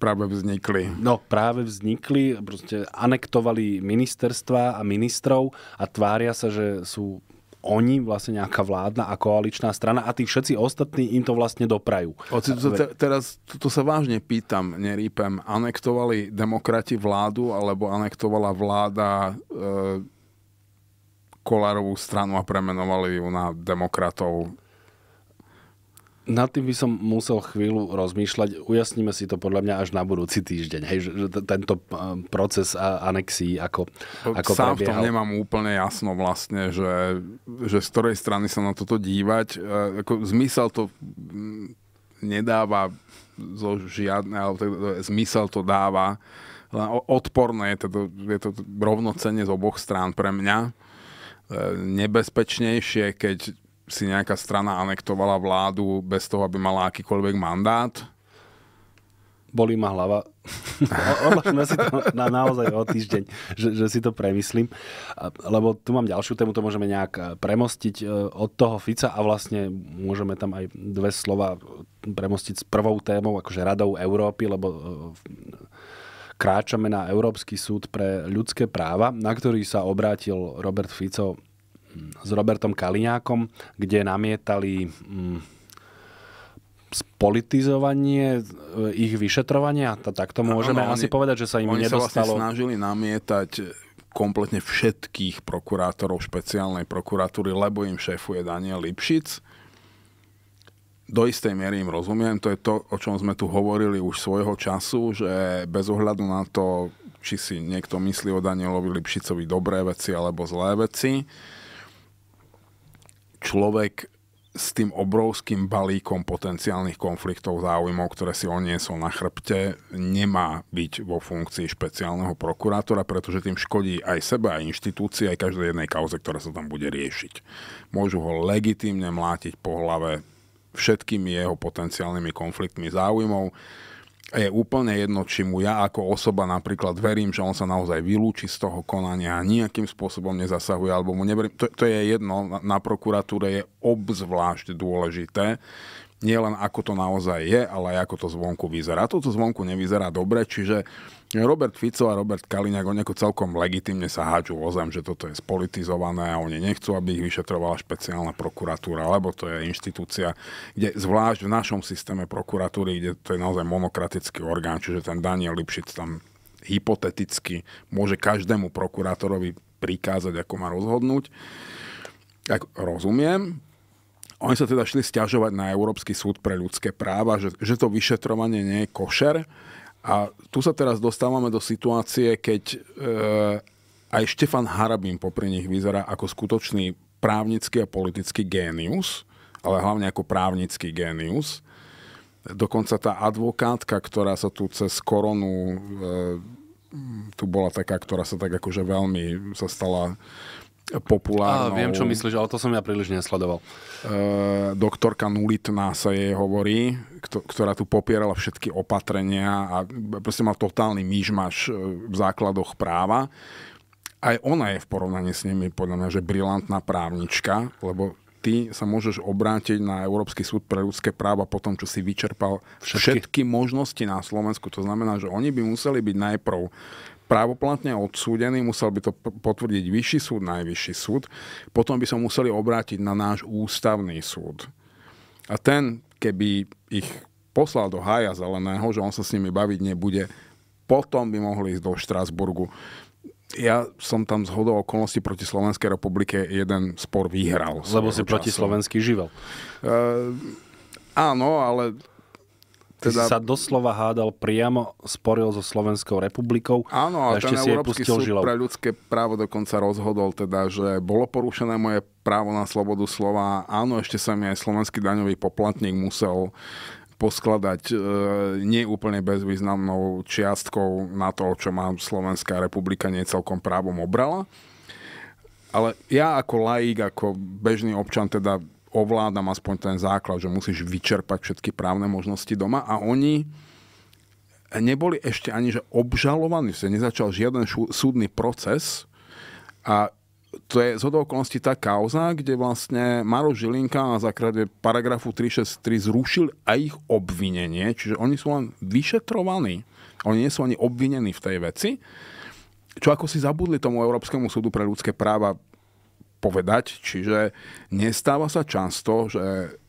práve vznikli. No, práve vznikli, proste anektovali ministerstva a ministrov a tvária sa, že sú oni, vlastne nejaká vládna a koaličná strana a tí všetci ostatní im to vlastne doprajú. Oci, to, te, teraz to, to sa vážne pýtam, nerýpem. Anektovali demokrati vládu alebo anektovala vláda e, Kolárovú stranu a premenovali ju na demokratov nad tým by som musel chvíľu rozmýšľať. Ujasníme si to podľa mňa až na budúci týždeň. Hej, že tento e, proces anexí ako, ako Sám prebiehal. v tom nemám úplne jasno vlastne, že, že z ktorej strany sa na toto dívať. E, ako zmysel to mm, nedáva zo žiadne, ale tak, e, zmysel to dáva. Len odporné je to, je to rovnocenie z oboch strán pre mňa. Nebezpečnejšie, keď si nejaká strana anektovala vládu bez toho, aby mala akýkoľvek mandát. Bolí ma hlava. Odlažme si to na, naozaj o týždeň, že, že si to premyslím. Lebo tu mám ďalšiu tému, to môžeme nejak e, premostiť e, od toho Fica a vlastne môžeme tam aj dve slova premostiť s prvou témou, akože Radou Európy, lebo e, kráčame na Európsky súd pre ľudské práva, na ktorý sa obrátil Robert Fico s Robertom Kaliňákom, kde namietali mm, spolitizovanie e, ich vyšetrovania? Takto môžeme ano, asi oni, povedať, že sa im oni nedostalo. Oni sa vlastne snažili namietať kompletne všetkých prokurátorov špeciálnej prokuratúry, lebo im šéfuje Daniel Lipšic. Do istej miery im rozumiem, to je to, o čom sme tu hovorili už svojho času, že bez ohľadu na to, či si niekto myslí o Danielovi Lipšicovi dobré veci alebo zlé veci, človek s tým obrovským balíkom potenciálnych konfliktov záujmov, ktoré si on niesol na chrbte, nemá byť vo funkcii špeciálneho prokurátora, pretože tým škodí aj sebe, aj inštitúcii, aj každej jednej kauze, ktorá sa tam bude riešiť. Môžu ho legitímne mlátiť po hlave všetkými jeho potenciálnymi konfliktmi záujmov je úplne jedno, či mu ja ako osoba napríklad verím, že on sa naozaj vylúči z toho konania a nejakým spôsobom nezasahuje, alebo mu neverím. To, to je jedno, na, na prokuratúre je obzvlášť dôležité, nie len ako to naozaj je, ale aj ako to zvonku vyzerá. Toto zvonku nevyzerá dobre, čiže Robert Fico a Robert Kaliňák, oni ako celkom legitimne sa háču o zem, že toto je spolitizované a oni nechcú, aby ich vyšetrovala špeciálna prokuratúra, lebo to je inštitúcia, kde zvlášť v našom systéme prokuratúry, kde to je naozaj monokratický orgán, čiže ten Daniel Lipšic tam hypoteticky môže každému prokurátorovi prikázať, ako má rozhodnúť. Tak rozumiem, oni sa teda šli stiažovať na Európsky súd pre ľudské práva, že, že to vyšetrovanie nie je košer. A tu sa teraz dostávame do situácie, keď e, aj Štefan Harabín popri nich vyzerá ako skutočný právnický a politický génius, ale hlavne ako právnický génius. Dokonca tá advokátka, ktorá sa tu cez koronu, e, tu bola taká, ktorá sa tak akože veľmi sa stala populárnou... A viem, čo myslíš, ale to som ja príliš nesledoval. E, doktorka Nulitná sa jej hovorí, ktorá tu popierala všetky opatrenia a proste mal totálny myžmaš eh, v základoch práva. Aj ona je v porovnaní s nimi podľa mňa, že brilantná právnička, lebo ty sa môžeš obrátiť na Európsky súd pre ľudské práva po tom, čo si vyčerpal všetky. všetky možnosti na Slovensku. To znamená, že oni by museli byť najprv právoplatne odsúdený, musel by to potvrdiť vyšší súd, najvyšší súd, potom by sa museli obrátiť na náš ústavný súd. A ten, keby ich poslal do Haja zeleného, že on sa s nimi baviť nebude, potom by mohli ísť do Štrasburgu. Ja som tam z hodou okolností proti Slovenskej republike jeden spor vyhral. Lebo si času. proti slovenský živel. Uh, áno, ale teda... Ty sa doslova hádal priamo, sporil so Slovenskou republikou. Áno, a, a ešte ten si Európsky súd žilov. pre ľudské právo dokonca rozhodol teda, že bolo porušené moje právo na slobodu slova. Áno, ešte sa mi aj slovenský daňový poplatník musel poskladať e, neúplne bezvýznamnou čiastkou na to, čo má Slovenská republika niecelkom právom obrala. Ale ja ako laik, ako bežný občan teda ovládam aspoň ten základ, že musíš vyčerpať všetky právne možnosti doma a oni neboli ešte ani že obžalovaní, že nezačal žiaden šú, súdny proces a to je z okolností tá kauza, kde vlastne Maro Žilinka na základe paragrafu 363 zrušil aj ich obvinenie, čiže oni sú len vyšetrovaní, oni nie sú ani obvinení v tej veci, čo ako si zabudli tomu Európskemu súdu pre ľudské práva povedať, čiže nestáva sa často, že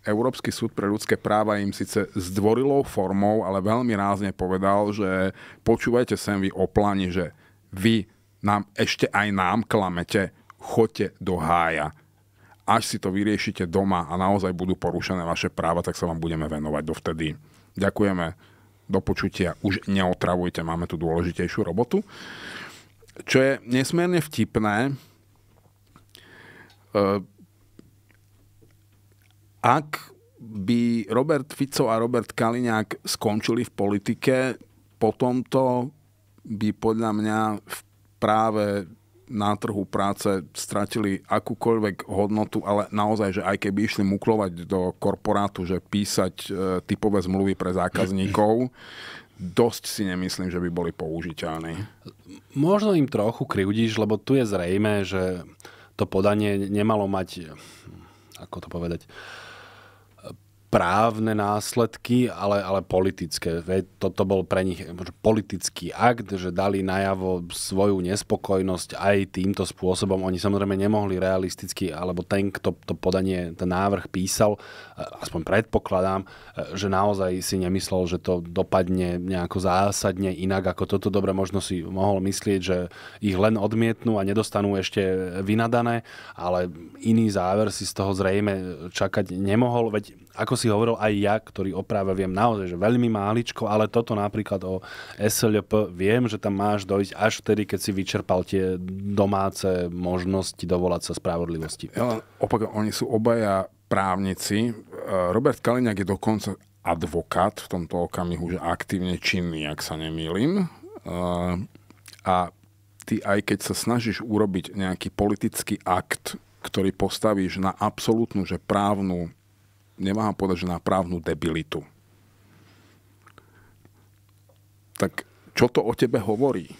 Európsky súd pre ľudské práva im síce zdvorilou formou, ale veľmi rázne povedal, že počúvajte sem vy oplani, že vy nám ešte aj nám klamete, choďte do hája. Až si to vyriešite doma a naozaj budú porušené vaše práva, tak sa vám budeme venovať dovtedy. Ďakujeme. Do počutia. Už neotravujte, máme tu dôležitejšiu robotu. Čo je nesmierne vtipné, Ehm, ak by Robert Fico a Robert Kaliňák skončili v politike, potom to by podľa mňa práve na trhu práce stratili akúkoľvek hodnotu, ale naozaj, že aj keby išli muklovať do korporátu, že písať e, typové zmluvy pre zákazníkov, dosť si nemyslím, že by boli použiteľní. Možno im trochu kriudíš, lebo tu je zrejme, že to podanie nemalo mať, ako to povedať, právne následky, ale, ale politické. Veď toto bol pre nich politický akt, že dali najavo svoju nespokojnosť aj týmto spôsobom. Oni samozrejme nemohli realisticky, alebo ten, kto to podanie, ten návrh písal, e, aspoň predpokladám, e, že naozaj si nemyslel, že to dopadne nejako zásadne inak ako toto. Dobre, možno si mohol myslieť, že ich len odmietnú a nedostanú ešte vynadané, ale iný záver si z toho zrejme čakať nemohol. Veď ako si hovoril, aj ja, ktorý o práve viem naozaj, že veľmi máličko, ale toto napríklad o SLP viem, že tam máš dojsť až vtedy, keď si vyčerpal tie domáce možnosti dovolať sa spravodlivosti. Ja len opakujem, oni sú obaja právnici. E, Robert Kaliňák je dokonca advokát v tomto okamihu, že aktívne činný, ak sa nemýlim. E, a ty aj keď sa snažíš urobiť nejaký politický akt, ktorý postavíš na absolútnu, že právnu nemám povedať, že na právnu debilitu. Tak čo to o tebe hovorí?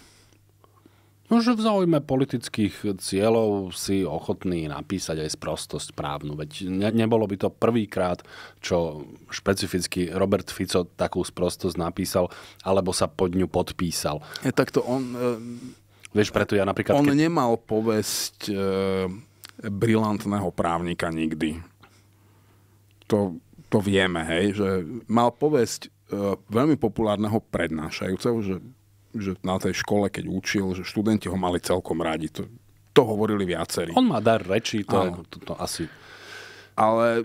No, že v záujme politických cieľov si ochotný napísať aj sprostosť právnu. Veď ne, nebolo by to prvýkrát, čo špecificky Robert Fico takú sprostosť napísal, alebo sa pod ňu podpísal. Je, tak to on... E, Vieš, preto ja napríklad... On keď... nemal povesť e, brilantného právnika nikdy to, to vieme, hej, že mal povesť e, veľmi populárneho prednášajúceho, že, že na tej škole, keď učil, že študenti ho mali celkom radi. To, to hovorili viacerí. On má dar reči, to, Áno. to, to asi. Ale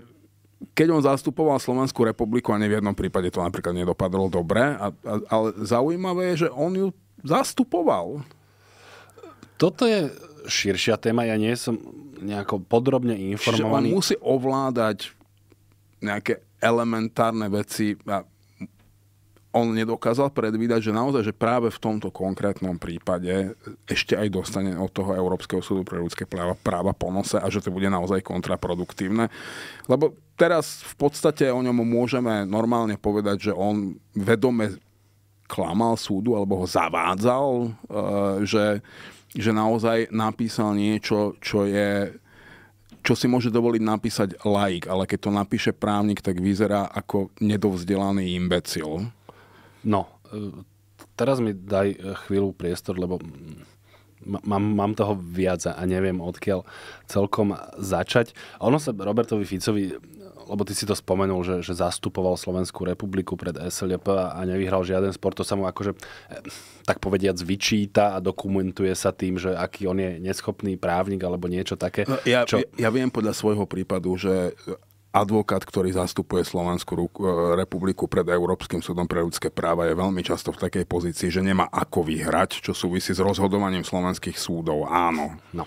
keď on zastupoval Slovenskú republiku, ani v jednom prípade to napríklad nedopadlo dobre, a, a, ale zaujímavé je, že on ju zastupoval. Toto je širšia téma, ja nie som nejako podrobne informovaný. Čiže on musí ovládať nejaké elementárne veci a on nedokázal predvídať, že naozaj, že práve v tomto konkrétnom prípade ešte aj dostane od toho Európskeho súdu pre ľudské práva práva ponose a že to bude naozaj kontraproduktívne. Lebo teraz v podstate o ňom môžeme normálne povedať, že on vedome klamal súdu alebo ho zavádzal, e, že, že naozaj napísal niečo, čo je čo si môže dovoliť napísať laik, ale keď to napíše právnik, tak vyzerá ako nedovzdelaný imbecil. No, e, teraz mi daj e, chvíľu priestor, lebo mám, mám toho viac a neviem odkiaľ celkom začať. Ono sa Robertovi Ficovi lebo ty si to spomenul, že, že zastupoval Slovenskú republiku pred SLP a nevyhral žiaden sport, to sa mu akože, eh, tak povediac, vyčíta a dokumentuje sa tým, že aký on je neschopný právnik alebo niečo také. No, ja, čo... ja, ja viem podľa svojho prípadu, že advokát, ktorý zastupuje Slovenskú eh, republiku pred Európskym súdom pre ľudské práva, je veľmi často v takej pozícii, že nemá ako vyhrať, čo súvisí s rozhodovaním slovenských súdov. Áno. No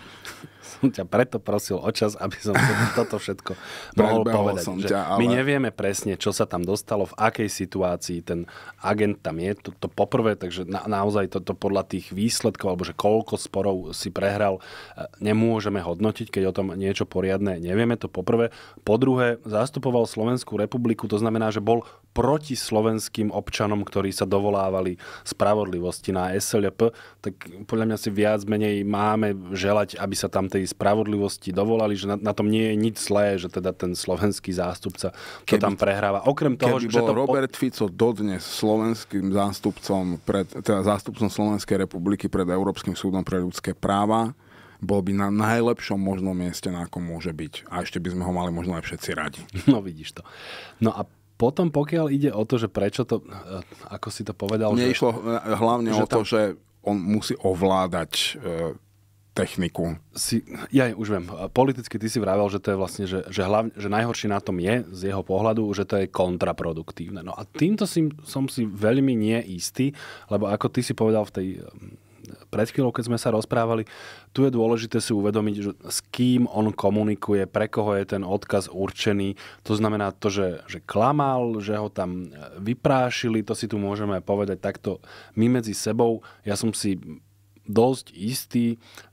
som ťa preto prosil o čas, aby som toto všetko mohol povedať. Som že ťa, ale... My nevieme presne, čo sa tam dostalo, v akej situácii ten agent tam je. To, to poprvé, takže na, naozaj toto podľa tých výsledkov, alebo že koľko sporov si prehral, eh, nemôžeme hodnotiť, keď o tom niečo poriadne nevieme. To poprvé. Po druhé, zastupoval Slovenskú republiku, to znamená, že bol proti slovenským občanom, ktorí sa dovolávali spravodlivosti na SLP, tak podľa mňa si viac menej máme želať, aby sa tam tej spravodlivosti dovolali, že na, na tom nie je nič zlé, že teda ten slovenský zástupca to keby, tam prehráva. Okrem toho, keby že bol to... Robert Fico dodnes slovenským zástupcom, pred, teda zástupcom Slovenskej republiky pred Európskym súdom pre ľudské práva, bol by na najlepšom možnom mieste, na akom môže byť. A ešte by sme ho mali možno aj všetci radi. No vidíš to. No a potom, pokiaľ ide o to, že prečo to, eh, ako si to povedal... Mne že, išlo eh, hlavne že o tam... to, že on musí ovládať eh, techniku. Si, ja už viem, politicky ty si vravel, že to je vlastne, že, že, hlavne, že najhoršie na tom je z jeho pohľadu, že to je kontraproduktívne. No a týmto si, som si veľmi neistý, istý, lebo ako ty si povedal v tej mm, pred chvíľou, keď sme sa rozprávali, tu je dôležité si uvedomiť, že s kým on komunikuje, pre koho je ten odkaz určený. To znamená to, že, že klamal, že ho tam e, vyprášili, to si tu môžeme povedať takto my medzi sebou. Ja som si dosť istý,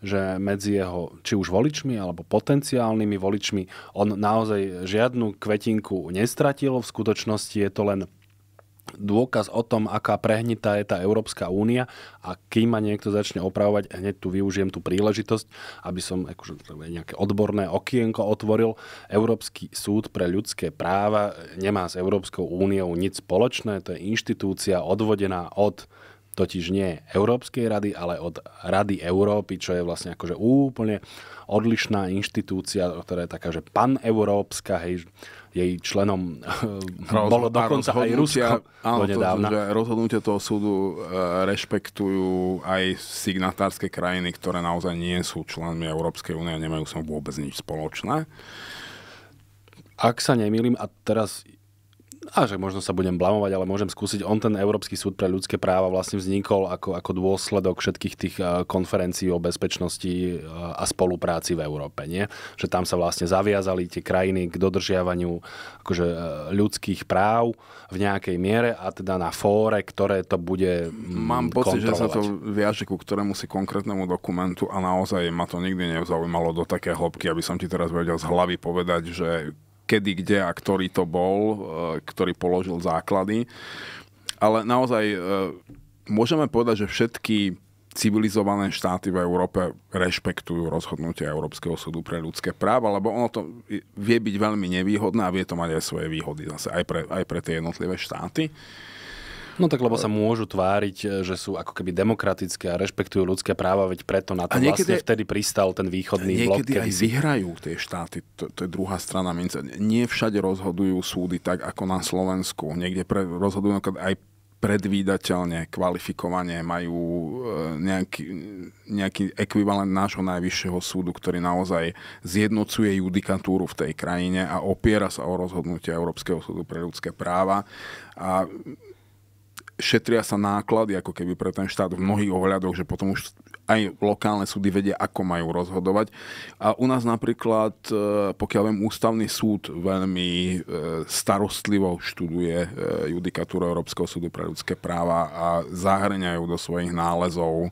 že medzi jeho či už voličmi alebo potenciálnymi voličmi on naozaj žiadnu kvetinku nestratil. V skutočnosti je to len dôkaz o tom, aká prehnitá je tá Európska únia a kým ma niekto začne opravovať, hneď tu využijem tú príležitosť, aby som akože, nejaké odborné okienko otvoril. Európsky súd pre ľudské práva nemá s Európskou úniou nič spoločné, to je inštitúcia odvodená od totiž nie Európskej rady, ale od Rady Európy, čo je vlastne akože úplne odlišná inštitúcia, ktorá je taká, že pan-európska, hej, jej členom Roz, bolo dokonca aj Rusko áno, To, že rozhodnutie toho súdu e, rešpektujú aj signatárske krajiny, ktoré naozaj nie sú členmi Európskej únie a nemajú som vôbec nič spoločné. Ak sa nemýlim, a teraz a že možno sa budem blamovať, ale môžem skúsiť. On ten Európsky súd pre ľudské práva vlastne vznikol ako, ako dôsledok všetkých tých eh, konferencií o bezpečnosti eh, a spolupráci v Európe. Nie? Že tam sa vlastne zaviazali tie krajiny k dodržiavaniu akože, eh, ľudských práv v nejakej miere a teda na fóre, ktoré to bude mm, Mám pocit, že sa to viaže ku ktorému si konkrétnemu dokumentu a naozaj ma to nikdy nezaujímalo do také hĺbky, aby som ti teraz vedel z hlavy povedať, že kedy, kde a ktorý to bol, e, ktorý položil základy. Ale naozaj e, môžeme povedať, že všetky civilizované štáty v Európe rešpektujú rozhodnutie Európskeho súdu pre ľudské práva, lebo ono to vie byť veľmi nevýhodné a vie to mať aj svoje výhody zase aj pre, aj pre tie jednotlivé štáty. Uh, No tak lebo sa môžu tváriť, e, že sú ako keby demokratické a rešpektujú ľudské práva, veď preto na to niekedy, vlastne vtedy pristal ten východný blok. Niekedy aj vyhrajú tie štáty, to, to je druhá strana mince. Nie všade rozhodujú súdy tak ako na Slovensku. Niekde pre, rozhodujú aj predvídateľne, kvalifikovane, majú e, nejaký, nejaký ekvivalent nášho najvyššieho súdu, ktorý naozaj zjednocuje judikatúru v tej krajine a opiera sa o rozhodnutie Európskeho súdu pre ľudské práva. A šetria sa náklady ako keby pre ten štát v mnohých ohľadoch, že potom už aj lokálne súdy vedia, ako majú rozhodovať. A u nás napríklad, e, pokiaľ viem, ústavný súd veľmi e, starostlivo študuje e, judikatúru Európskeho súdu pre ľudské práva a zahrňajú do svojich nálezov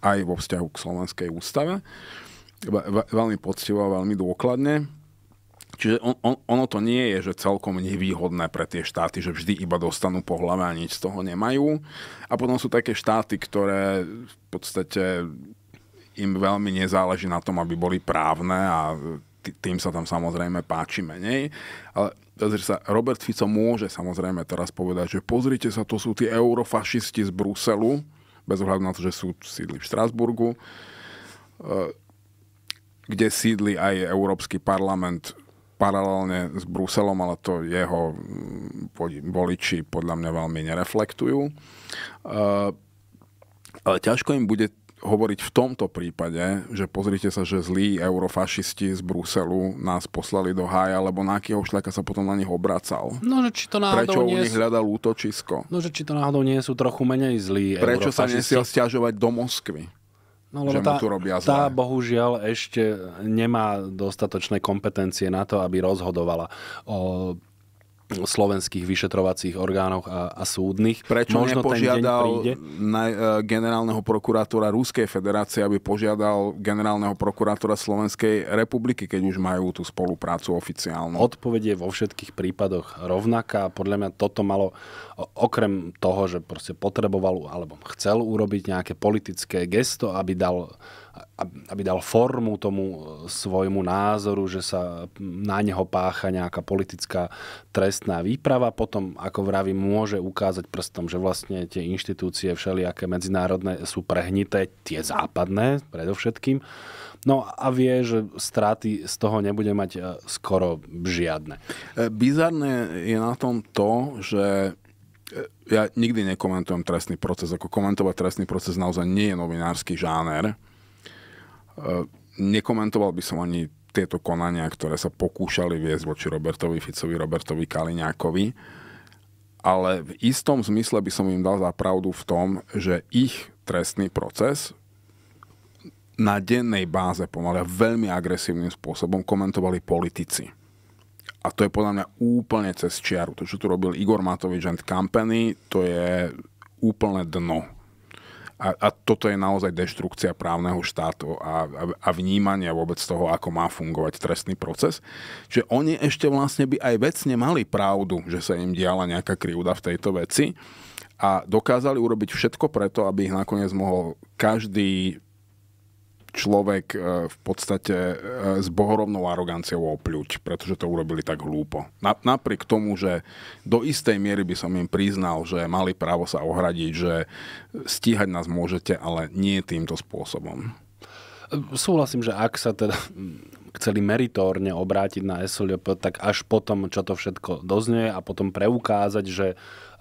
aj vo vzťahu k Slovenskej ústave. Veľmi poctivo a veľmi dôkladne. Čiže on, on, ono to nie je, že celkom nevýhodné pre tie štáty, že vždy iba dostanú po hlave a nič z toho nemajú. A potom sú také štáty, ktoré v podstate im veľmi nezáleží na tom, aby boli právne a tým sa tam samozrejme páči menej. Ale sa, Robert Fico môže samozrejme teraz povedať, že pozrite sa, to sú tí eurofašisti z Bruselu, bez ohľadu na to, že sú sídli v Štrásburgu eh, kde sídli aj Európsky parlament paralelne s Bruselom, ale to jeho mm, voliči podľa mňa veľmi nereflektujú. E, ale ťažko im bude hovoriť v tomto prípade, že pozrite sa, že zlí eurofašisti z Bruselu nás poslali do hája, lebo na akého šľaka sa potom na nich obracal. No, že či to Prečo nie u nich sú... hľadal útočisko? No, že či to náhodou nie sú trochu menej zlí Prečo sa nesiel stiažovať do Moskvy? No, lebo že tá, mu tu robia Tá bohužiaľ ešte nemá dostatočné kompetencie na to, aby rozhodovala o slovenských vyšetrovacích orgánoch a, a súdnych. Prečo Možno nepožiadal na, uh, e, generálneho prokurátora Ruskej federácie, aby požiadal generálneho prokurátora Slovenskej republiky, keď už majú tú spoluprácu oficiálnu? Odpoveď je vo všetkých prípadoch rovnaká. Podľa mňa toto malo, okrem toho, že proste potreboval alebo chcel urobiť nejaké politické gesto, aby dal aby dal formu tomu e, svojmu názoru, že sa na neho pácha nejaká politická trestná výprava. Potom, ako vravím môže ukázať prstom, že vlastne tie inštitúcie všelijaké medzinárodné sú prehnité, tie západné predovšetkým. No a vie, že straty z toho nebude mať e, skoro žiadne. E, bizarné je na tom to, že ja nikdy nekomentujem trestný proces. Ako komentovať trestný proces naozaj nie je novinársky žáner. Eh, nekomentoval by som ani tieto konania, ktoré sa pokúšali viesť voči Robertovi Ficovi, Robertovi Kaliňákovi, ale v istom zmysle by som im dal za pravdu v tom, že ich trestný proces na dennej báze pomaly veľmi agresívnym spôsobom komentovali politici. A to je podľa mňa úplne cez čiaru. To, čo tu robil Igor Matovič and Company, to je úplné dno a, a toto je naozaj deštrukcia právneho štátu a, a, a vnímania vôbec toho, ako má fungovať trestný proces. Čiže oni ešte vlastne by aj vecne mali pravdu, že sa im diala nejaká krivda v tejto veci a dokázali urobiť všetko preto, aby ich nakoniec mohol každý človek e, v podstate e, s bohorovnou aroganciou opľuť, pretože to urobili tak hlúpo. Napriek tomu, že do istej miery by som im priznal, že mali právo sa ohradiť, že stíhať nás môžete, ale nie týmto spôsobom. Súhlasím, že ak sa teda chceli meritórne obrátiť na SLP, tak až potom, čo to všetko doznie a potom preukázať, že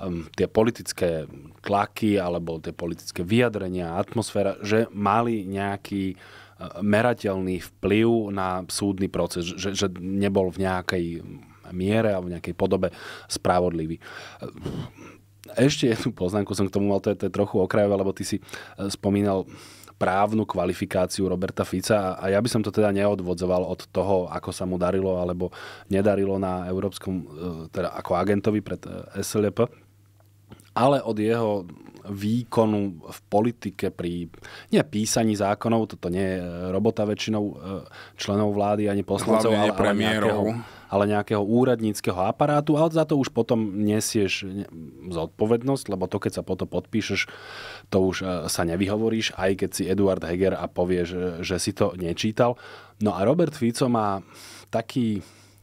um, tie politické tlaky alebo tie politické vyjadrenia, atmosféra, že mali nejaký uh, merateľný vplyv na súdny proces, že, že nebol v nejakej miere alebo v nejakej podobe spravodlivý. Uh, ešte jednu poznámku som k tomu mal, to je, to je trochu okrajové, lebo ty si uh, spomínal právnu kvalifikáciu Roberta Fica a ja by som to teda neodvodzoval od toho, ako sa mu darilo alebo nedarilo na európskom, teda ako agentovi pred SLP ale od jeho výkonu v politike pri nie písaní zákonov, toto nie je e, robota väčšinou e, členov vlády ani poslancov, ale, ale nejakého, ale nejakého úradníckého aparátu, ale za to už potom nesieš zodpovednosť, lebo to, keď sa potom podpíšeš, to už e, sa nevyhovoríš, aj keď si Eduard Heger a povieš, že si to nečítal. No a Robert Fico má taký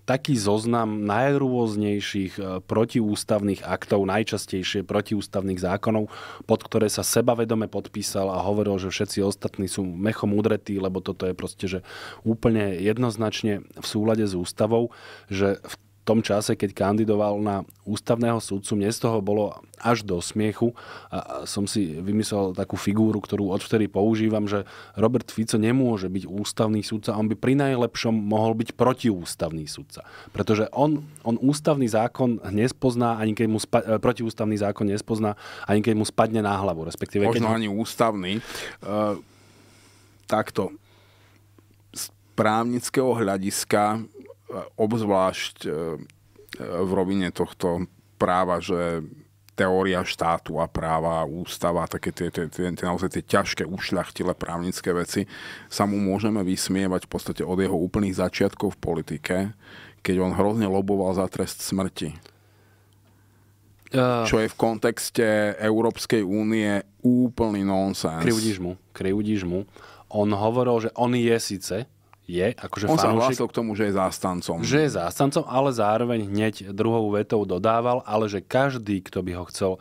taký zoznam najrôznejších e, protiústavných aktov, najčastejšie protiústavných zákonov, pod ktoré sa sebavedome podpísal a hovoril, že všetci ostatní sú mechom udretí, lebo toto je proste že úplne jednoznačne v súlade s ústavou, že v tom čase, keď kandidoval na ústavného súdcu, mne z toho bolo až do smiechu. A som si vymyslel takú figúru, ktorú odvtedy používam, že Robert Fico nemôže byť ústavný súdca, on by pri najlepšom mohol byť protiústavný súdca. Pretože on, on ústavný zákon nespozná, ani keď mu spa- e, protiústavný zákon nespozná, ani keď mu spadne na hlavu. Respektíve, Možno keď... ani ústavný. E, takto z právnického hľadiska obzvlášť e, e, v rovine tohto práva, že teória štátu a práva, ústava, také tie, tie, tie, tie naozaj tie ťažké, ušľachtilé právnické veci, sa mu môžeme vysmievať v podstate od jeho úplných začiatkov v politike, keď on hrozne loboval za trest smrti. Uh, čo je v kontexte Európskej únie úplný nonsens. Kriudíš mu, kriudíš mu. On hovoril, že on je síce je akože On fanúšik, sa hlásil k tomu, že je zástancom. Že je zástancom, ale zároveň hneď druhou vetou dodával, ale že každý, kto by ho chcel e,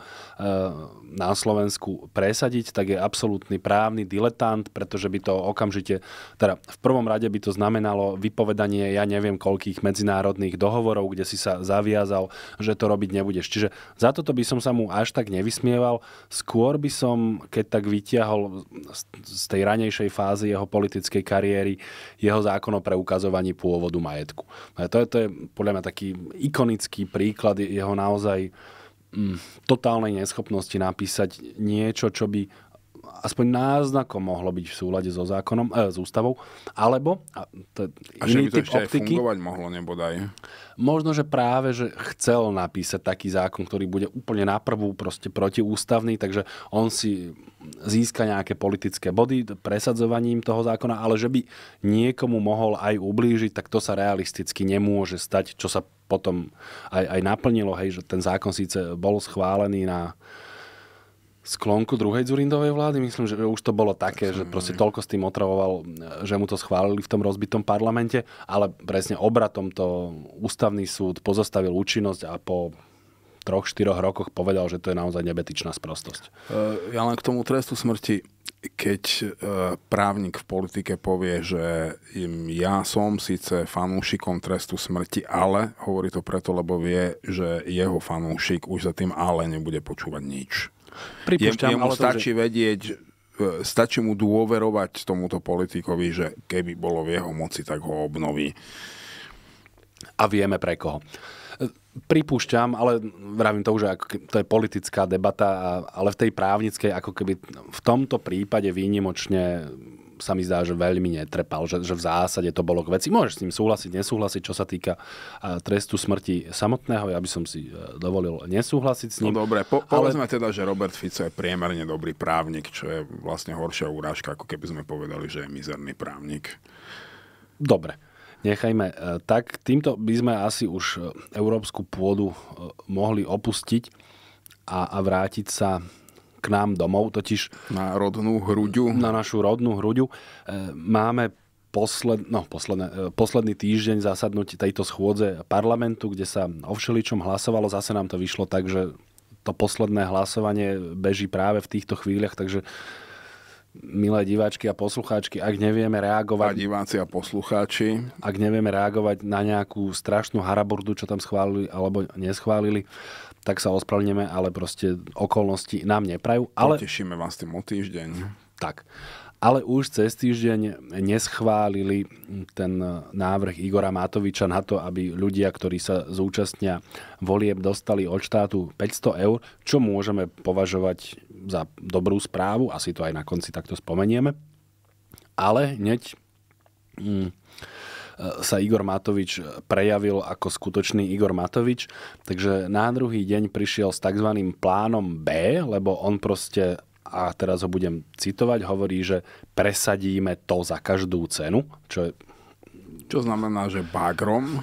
na Slovensku presadiť, tak je absolútny právny diletant, pretože by to okamžite, teda v prvom rade by to znamenalo vypovedanie ja neviem koľkých medzinárodných dohovorov, kde si sa zaviazal, že to robiť nebudeš. Čiže za toto by som sa mu až tak nevysmieval. Skôr by som, keď tak vytiahol z tej ranejšej fázy jeho politickej kariéry, jeho nového zákona pre ukazovanie pôvodu majetku. To je, to je podľa mňa taký ikonický príklad jeho naozaj mm, totálnej neschopnosti napísať niečo, čo by aspoň náznakom mohlo byť v súlade so zákonom, e, s ústavou, alebo a to a iný že by to typ ešte optiky, aj fungovať mohlo nebodaj. Možno, že práve, že chcel napísať taký zákon, ktorý bude úplne na prvú proste protiústavný, takže on si získa nejaké politické body presadzovaním toho zákona, ale že by niekomu mohol aj ublížiť, tak to sa realisticky nemôže stať, čo sa potom aj, aj naplnilo, hej, že ten zákon síce bol schválený na sklonku druhej Zurindovej vlády. Myslím, že už to bolo také, že mm. proste toľko s tým otravoval, že mu to schválili v tom rozbitom parlamente, ale presne obratom to ústavný súd pozostavil účinnosť a po troch, štyroch rokoch povedal, že to je naozaj nebetičná sprostosť. Eh, ja len k tomu trestu smrti, keď eh, právnik v politike povie, že im ja som síce fanúšikom trestu smrti, ale hovorí to preto, lebo vie, že jeho fanúšik už za tým ale nebude počúvať nič. Pripúšťam, jemu stačí že... vedieť, e, stačí mu dôverovať tomuto politikovi, že keby bolo v jeho moci, tak ho obnoví. A vieme pre koho. E, pripúšťam, ale vravím to už, ako to je politická debata, ale v tej právnickej, ako keby v tomto prípade výnimočne sa mi zdá, že veľmi netrepal, že, že v zásade to bolo k veci. Môžeš s ním súhlasiť, nesúhlasiť, čo sa týka eh, trestu smrti samotného. Ja by som si eh, dovolil nesúhlasiť s no ním. No dobre, po, povedzme ale... teda, že Robert Fico je priemerne dobrý právnik, čo je vlastne horšia úražka, ako keby sme povedali, že je mizerný právnik. Dobre, nechajme eh, tak. Týmto by sme asi už európsku pôdu mohli opustiť a, a vrátiť sa k nám domov, totiž... Na rodnú hruďu. Na našu rodnú hruďu. E, máme posled, no, posledné, e, posledný týždeň zasadnutí tejto schôdze parlamentu, kde sa o všeličom hlasovalo. Zase nám to vyšlo tak, že to posledné hlasovanie beží práve v týchto chvíľach, takže milé diváčky a poslucháčky, ak nevieme reagovať... A diváci a poslucháči. Ak nevieme reagovať na nejakú strašnú harabordu, čo tam schválili alebo neschválili, tak sa ospravneme, ale proste okolnosti nám neprajú. Ale... Potešíme vás tým o týždeň. Tak. Ale už cez týždeň neschválili ten návrh Igora Matoviča na to, aby ľudia, ktorí sa zúčastnia volieb, dostali od štátu 500 eur, čo môžeme považovať za dobrú správu, asi to aj na konci takto spomenieme. Ale hneď... Mm, sa Igor Matovič prejavil ako skutočný Igor Matovič. Takže na druhý deň prišiel s tzv. plánom B, lebo on proste a teraz ho budem citovať, hovorí, že presadíme to za každú cenu, čo je čo znamená, že bagrom?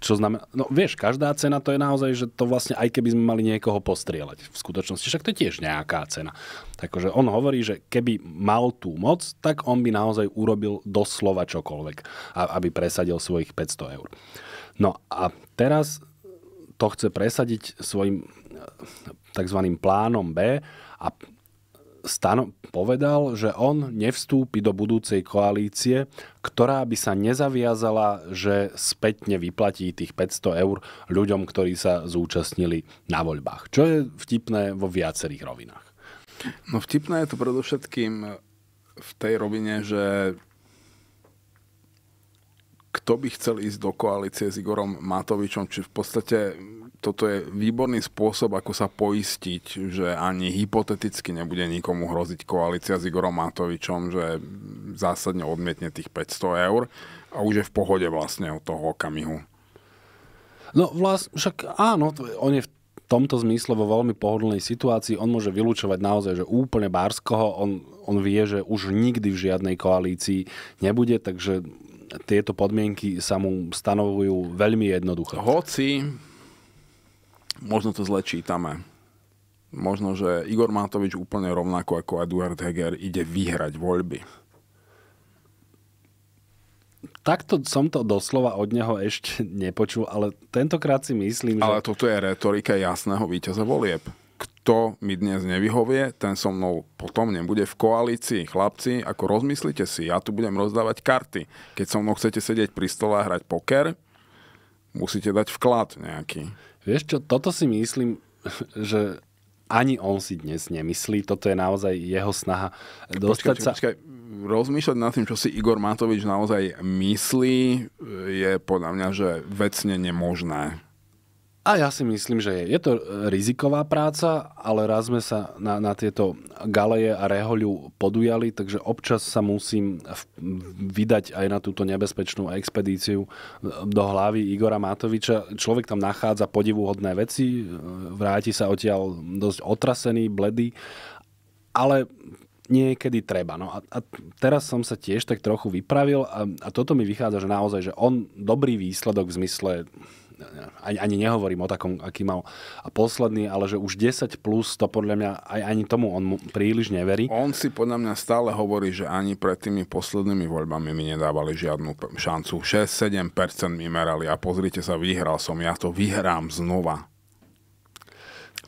Čo znamená, no vieš, každá cena to je naozaj, že to vlastne aj keby sme mali niekoho postrieľať v skutočnosti, však to je tiež nejaká cena. Takže on hovorí, že keby mal tú moc, tak on by naozaj urobil doslova čokoľvek, aby presadil svojich 500 eur. No a teraz to chce presadiť svojim eh, tzv. plánom B a stano- povedal, že on nevstúpi do budúcej koalície, ktorá by sa nezaviazala, že spätne vyplatí tých 500 eur ľuďom, ktorí sa zúčastnili na voľbách. Čo je vtipné vo viacerých rovinách. No vtipné je to predovšetkým v tej rovine, že kto by chcel ísť do koalície s Igorom Matovičom, či v podstate toto je výborný spôsob, ako sa poistiť, že ani hypoteticky nebude nikomu hroziť koalícia s Igorom Matovičom, že zásadne odmietne tých 500 eur a už je v pohode vlastne od toho okamihu. No vlastne, však áno, on je v tomto zmysle vo veľmi pohodlnej situácii. On môže vylúčovať naozaj, že úplne Bárskoho. On, on vie, že už nikdy v žiadnej koalícii nebude, takže tieto podmienky sa mu stanovujú veľmi jednoducho. Hoci možno to zle čítame. Možno, že Igor Matovič úplne rovnako ako Eduard Heger ide vyhrať voľby. Takto som to doslova od neho ešte nepočul, ale tentokrát si myslím, ale že... Ale toto je retorika jasného víťaza volieb. Kto mi dnes nevyhovie, ten so mnou potom nebude v koalícii. Chlapci, ako rozmyslite si, ja tu budem rozdávať karty. Keď so mnou chcete sedieť pri stole a hrať poker, Musíte dať vklad nejaký. Vieš čo, toto si myslím, že ani on si dnes nemyslí. Toto je naozaj jeho snaha dostať počkaj, sa... Počkaj, rozmýšľať nad tým, čo si Igor Matovič naozaj myslí, je podľa mňa, že vecne nemožné. A ja si myslím, že je. Je to riziková práca, ale raz sme sa na, na tieto galeje a rehoľu podujali, takže občas sa musím v, vydať aj na túto nebezpečnú expedíciu do hlavy Igora Matoviča. Človek tam nachádza podivuhodné veci, vráti sa odtiaľ dosť otrasený, bledý, ale niekedy treba. No a, a teraz som sa tiež tak trochu vypravil a, a toto mi vychádza, že naozaj, že on dobrý výsledok v zmysle ani, ani nehovorím o takom, aký mal a posledný, ale že už 10 plus, to podľa mňa aj, ani tomu on príliš neverí. On si podľa mňa stále hovorí, že ani pred tými poslednými voľbami mi nedávali žiadnu šancu. 6-7% mi merali a pozrite sa, vyhral som, ja to vyhrám znova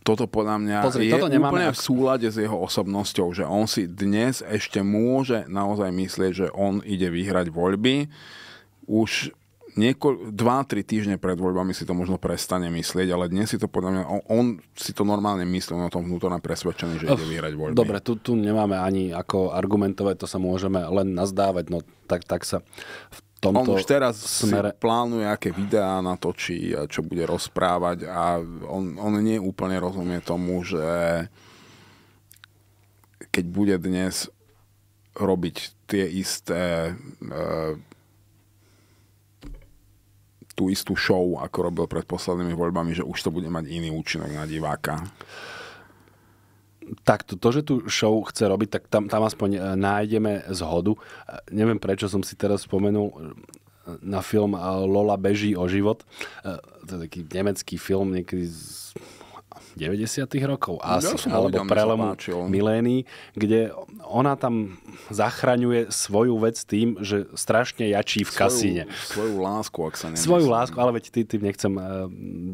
toto podľa mňa Pozri, je toto úplne v súlade s jeho osobnosťou, že on si dnes ešte môže naozaj myslieť, že on ide vyhrať voľby. Už nieko, 2-3 týždne pred voľbami si to možno prestane myslieť, ale dnes si to podľa mňa, on, on si to normálne myslí, na tom vnútorné presvedčení, že ide vyhrať voľby. Dobre, tu, tu nemáme ani ako argumentovať, to sa môžeme len nazdávať, no tak, tak sa v tomto On už teraz smere... si plánuje, aké videá natočí, čo bude rozprávať a on, on nie úplne rozumie tomu, že keď bude dnes robiť tie isté e, tú istú show, ako robil pred poslednými voľbami, že už to bude mať iný účinok na diváka? Tak to, to, že tu show chce robiť, tak tam, tam aspoň e, nájdeme zhodu. E, neviem, prečo som si teraz spomenul e, na film Lola beží o život. To je taký nemecký film, niekedy z 90. rokov no, asi, ja som alebo prelomu milény, kde ona tam zachraňuje svoju vec tým, že strašne jačí v kasíne. Svoju lásku, ak sa nemyslím. Svoju lásku, ale veď tým nechcem eh,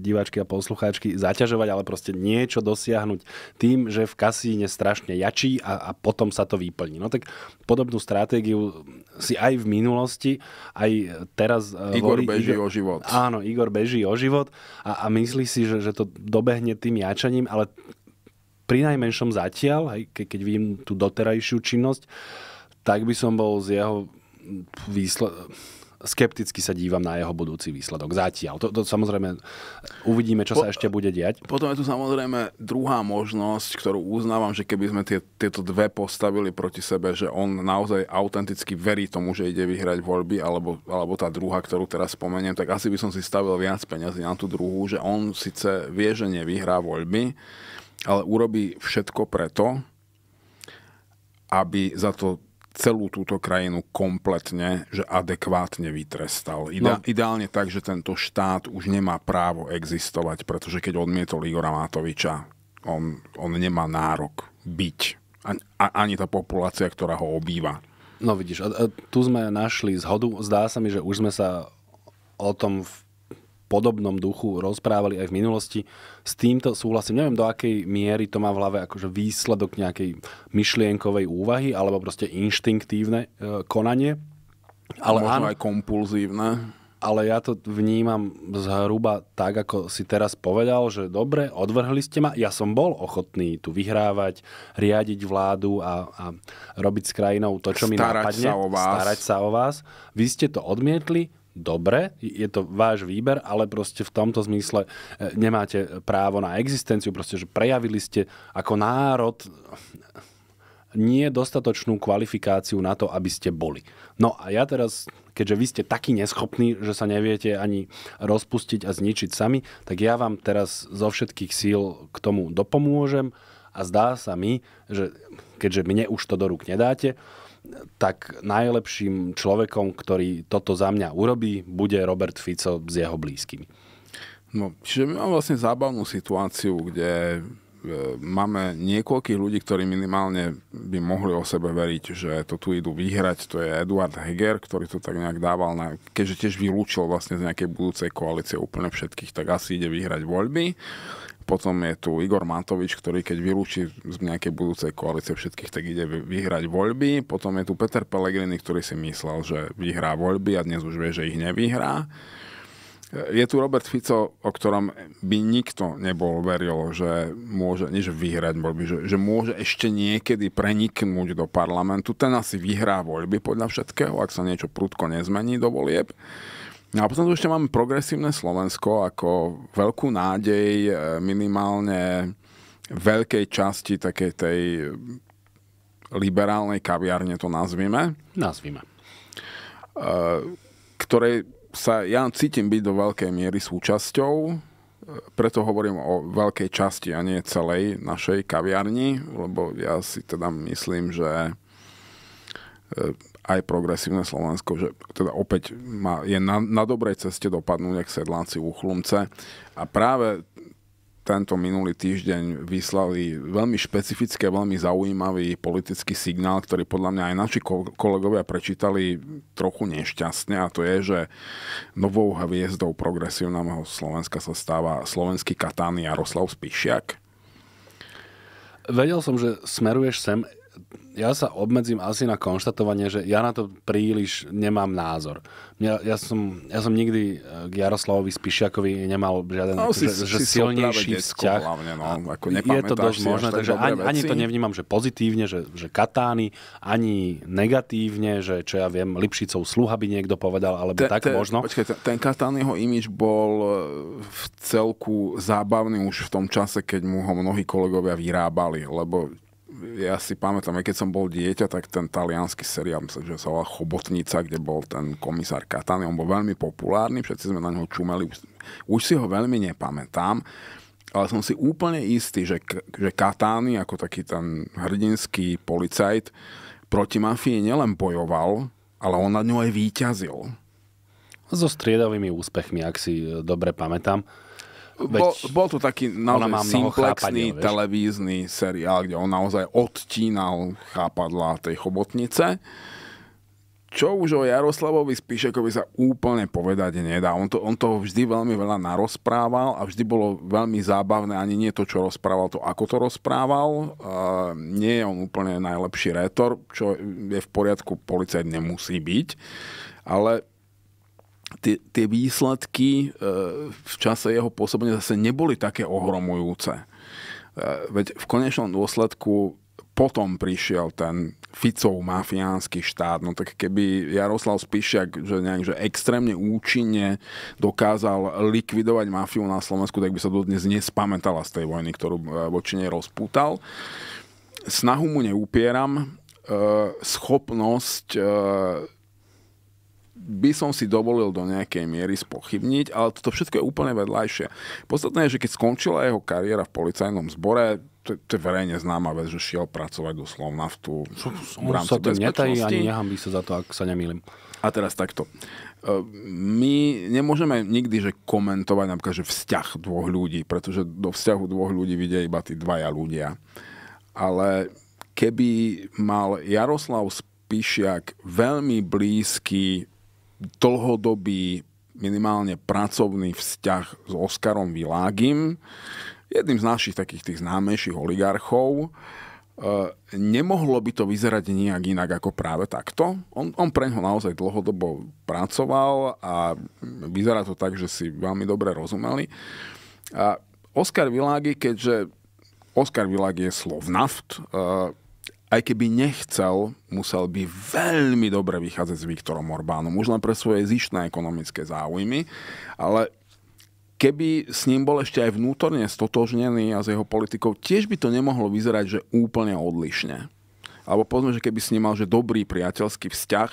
diváčky a poslucháčky zaťažovať, ale proste niečo dosiahnuť tým, že v kasíne strašne jačí a, a potom sa to vyplní. No tak podobnú stratégiu si aj v minulosti, aj teraz... Eh, Igor volí, beží Igor, o život. Áno, Igor beží o život a, a myslí si, že, že to dobehne tým ja kráčaním, ale pri najmenšom zatiaľ, hej, ke, keď vidím tú doterajšiu činnosť, tak by som bol z jeho výsled skepticky sa dívam na jeho budúci výsledok. Zatiaľ. To, to samozrejme uvidíme, čo po, sa ešte bude diať. Potom je tu samozrejme druhá možnosť, ktorú uznávam, že keby sme tie, tieto dve postavili proti sebe, že on naozaj autenticky verí tomu, že ide vyhrať voľby, alebo, alebo tá druhá, ktorú teraz spomeniem, tak asi by som si stavil viac peňazí na tú druhú, že on síce vie, že nevyhrá voľby, ale urobí všetko preto, aby za to celú túto krajinu kompletne, že adekvátne vytrestal. Ide, no. Ideálne tak, že tento štát už nemá právo existovať, pretože keď odmietol Igora Matoviča, on, on nemá nárok byť. Ani, ani tá populácia, ktorá ho obýva. No vidíš, a, a tu sme našli zhodu. Zdá sa mi, že už sme sa o tom v podobnom duchu rozprávali aj v minulosti. S týmto súhlasím. Neviem, do akej miery to má v hlave akože výsledok nejakej myšlienkovej úvahy alebo proste inštinktívne e, konanie. Ale Možno áno, aj kompulzívne. Ale ja to vnímam zhruba tak, ako si teraz povedal, že dobre, odvrhli ste ma. Ja som bol ochotný tu vyhrávať, riadiť vládu a, a robiť s krajinou to, čo starať mi napadne. Sa o vás. Starať sa o vás. Vy ste to odmietli, dobre, je to váš výber, ale proste v tomto zmysle e, nemáte právo na existenciu, proste, že prejavili ste ako národ e, nie dostatočnú kvalifikáciu na to, aby ste boli. No a ja teraz, keďže vy ste takí neschopní, že sa neviete ani rozpustiť a zničiť sami, tak ja vám teraz zo všetkých síl k tomu dopomôžem a zdá sa mi, že keďže mne už to do rúk nedáte, tak najlepším človekom, ktorý toto za mňa urobí, bude Robert Fico s jeho blízkymi. No, čiže my máme vlastne zábavnú situáciu, kde e, máme niekoľkých ľudí, ktorí minimálne by mohli o sebe veriť, že to tu idú vyhrať. To je Eduard Heger, ktorý to tak nejak dával, na, keďže tiež vylúčil vlastne z nejakej budúcej koalície úplne všetkých, tak asi ide vyhrať voľby potom je tu Igor Matovič, ktorý keď vylúči z nejakej budúcej koalície všetkých, tak ide vyhrať voľby. Potom je tu Peter Pellegrini, ktorý si myslel, že vyhrá voľby a dnes už vie, že ich nevyhrá. Je tu Robert Fico, o ktorom by nikto nebol veril, že môže, nie že vyhrať voľby, že, že môže ešte niekedy preniknúť do parlamentu. Ten asi vyhrá voľby podľa všetkého, ak sa niečo prudko nezmení do volieb. No a potom tu ešte máme progresívne Slovensko ako veľkú nádej e, minimálne veľkej časti takej tej liberálnej kaviárne, to nazvime. Nazvime. E, ktorej sa ja cítim byť do veľkej miery súčasťou, e, preto hovorím o veľkej časti a nie celej našej kaviarni, lebo ja si teda myslím, že aj progresívne Slovensko, že teda opäť má, je na, na dobrej ceste dopadnúť k sedláci v Uchlumce a práve tento minulý týždeň vyslali veľmi špecifické, veľmi zaujímavý politický signál, ktorý podľa mňa aj naši kolegovia prečítali trochu nešťastne a to je, že novou hviezdou progresívneho Slovenska sa stáva slovenský katán Jaroslav Spišiak. Vedel som, že smeruješ sem ja sa obmedzím asi na konštatovanie, že ja na to príliš nemám názor. Ja, ja, som, ja som nikdy e, k Jaroslavovi Spišiakovi nemal žiaden no, si, že, si, že silnejší vzťah. Hlavne, no, ako je to dosť možné, takže ani, ani to nevnímam, že pozitívne, že, že Katány, ani negatívne, že čo ja viem, Lipšicov sluha by niekto povedal, alebo tak možno. Počkaj, ten jeho imič bol e, v celku zábavný už v tom čase, keď mu ho mnohí kolegovia vyrábali, lebo ja si pamätám, aj keď som bol dieťa, tak ten talianský seriál, myslím, že sa volá Chobotnica, kde bol ten komisár Katany, on bol veľmi populárny, všetci sme na neho čumeli, už, už si ho veľmi nepamätám, ale som si úplne istý, že, že Katány ako taký ten hrdinský policajt proti mafii nielen bojoval, ale on nad ňou aj výťazil. So striedavými úspechmi, ak si dobre pamätám. Bol, bol to taký naozaj simplexný chápadel, televízny seriál, kde on naozaj odtínal chápadla tej chobotnice. Čo už o Jaroslavovi Spišekovi sa úplne povedať nedá. On to, on to vždy veľmi veľa narozprával a vždy bolo veľmi zábavné ani nie to, čo rozprával, to ako to rozprával. E, nie je on úplne najlepší rétor, čo je v poriadku, policajt nemusí byť. Ale tie, tie výsledky e, v čase jeho pôsobenia zase neboli také ohromujúce. E, veď v konečnom dôsledku potom prišiel ten Ficov mafiánsky štát. No tak keby Jaroslav Spišiak že nejak, že extrémne účinne dokázal likvidovať mafiu na Slovensku, tak by sa dnes nespamätala z tej vojny, ktorú e, voči nej rozpútal. Snahu mu neupieram, schopnosť by som si dovolil do nejakej miery spochybniť, ale toto všetko je úplne vedľajšie. Podstatné je, že keď skončila jeho kariéra v policajnom zbore, to, to je verejne známa vec, že šiel pracovať do Slovnaftu v rámci sa to netají, ani by sa za to, ak sa nemýlim. A teraz takto. E, my nemôžeme nikdy že komentovať napríklad že vzťah dvoch ľudí, pretože do vzťahu dvoch ľudí vidia iba tí dvaja ľudia. Ale keby mal Jaroslav Spišiak veľmi blízky dlhodobý minimálne pracovný vzťah s Oskarom Világim, jedným z našich takých tých známejších oligarchov. E, nemohlo by to vyzerať nejak inak ako práve takto. On, on pre ňo naozaj dlhodobo pracoval a vyzerá to tak, že si veľmi dobre rozumeli. A Oskar Világi, keďže Oskar Világi je Slovnaft, e, aj keby nechcel, musel by veľmi dobre vychádzať s Viktorom Orbánom, už len pre svoje zištné ekonomické záujmy, ale keby s ním bol ešte aj vnútorne stotožnený a s jeho politikou, tiež by to nemohlo vyzerať, že úplne odlišne. Alebo povedzme, že keby s ním mal že dobrý priateľský vzťah,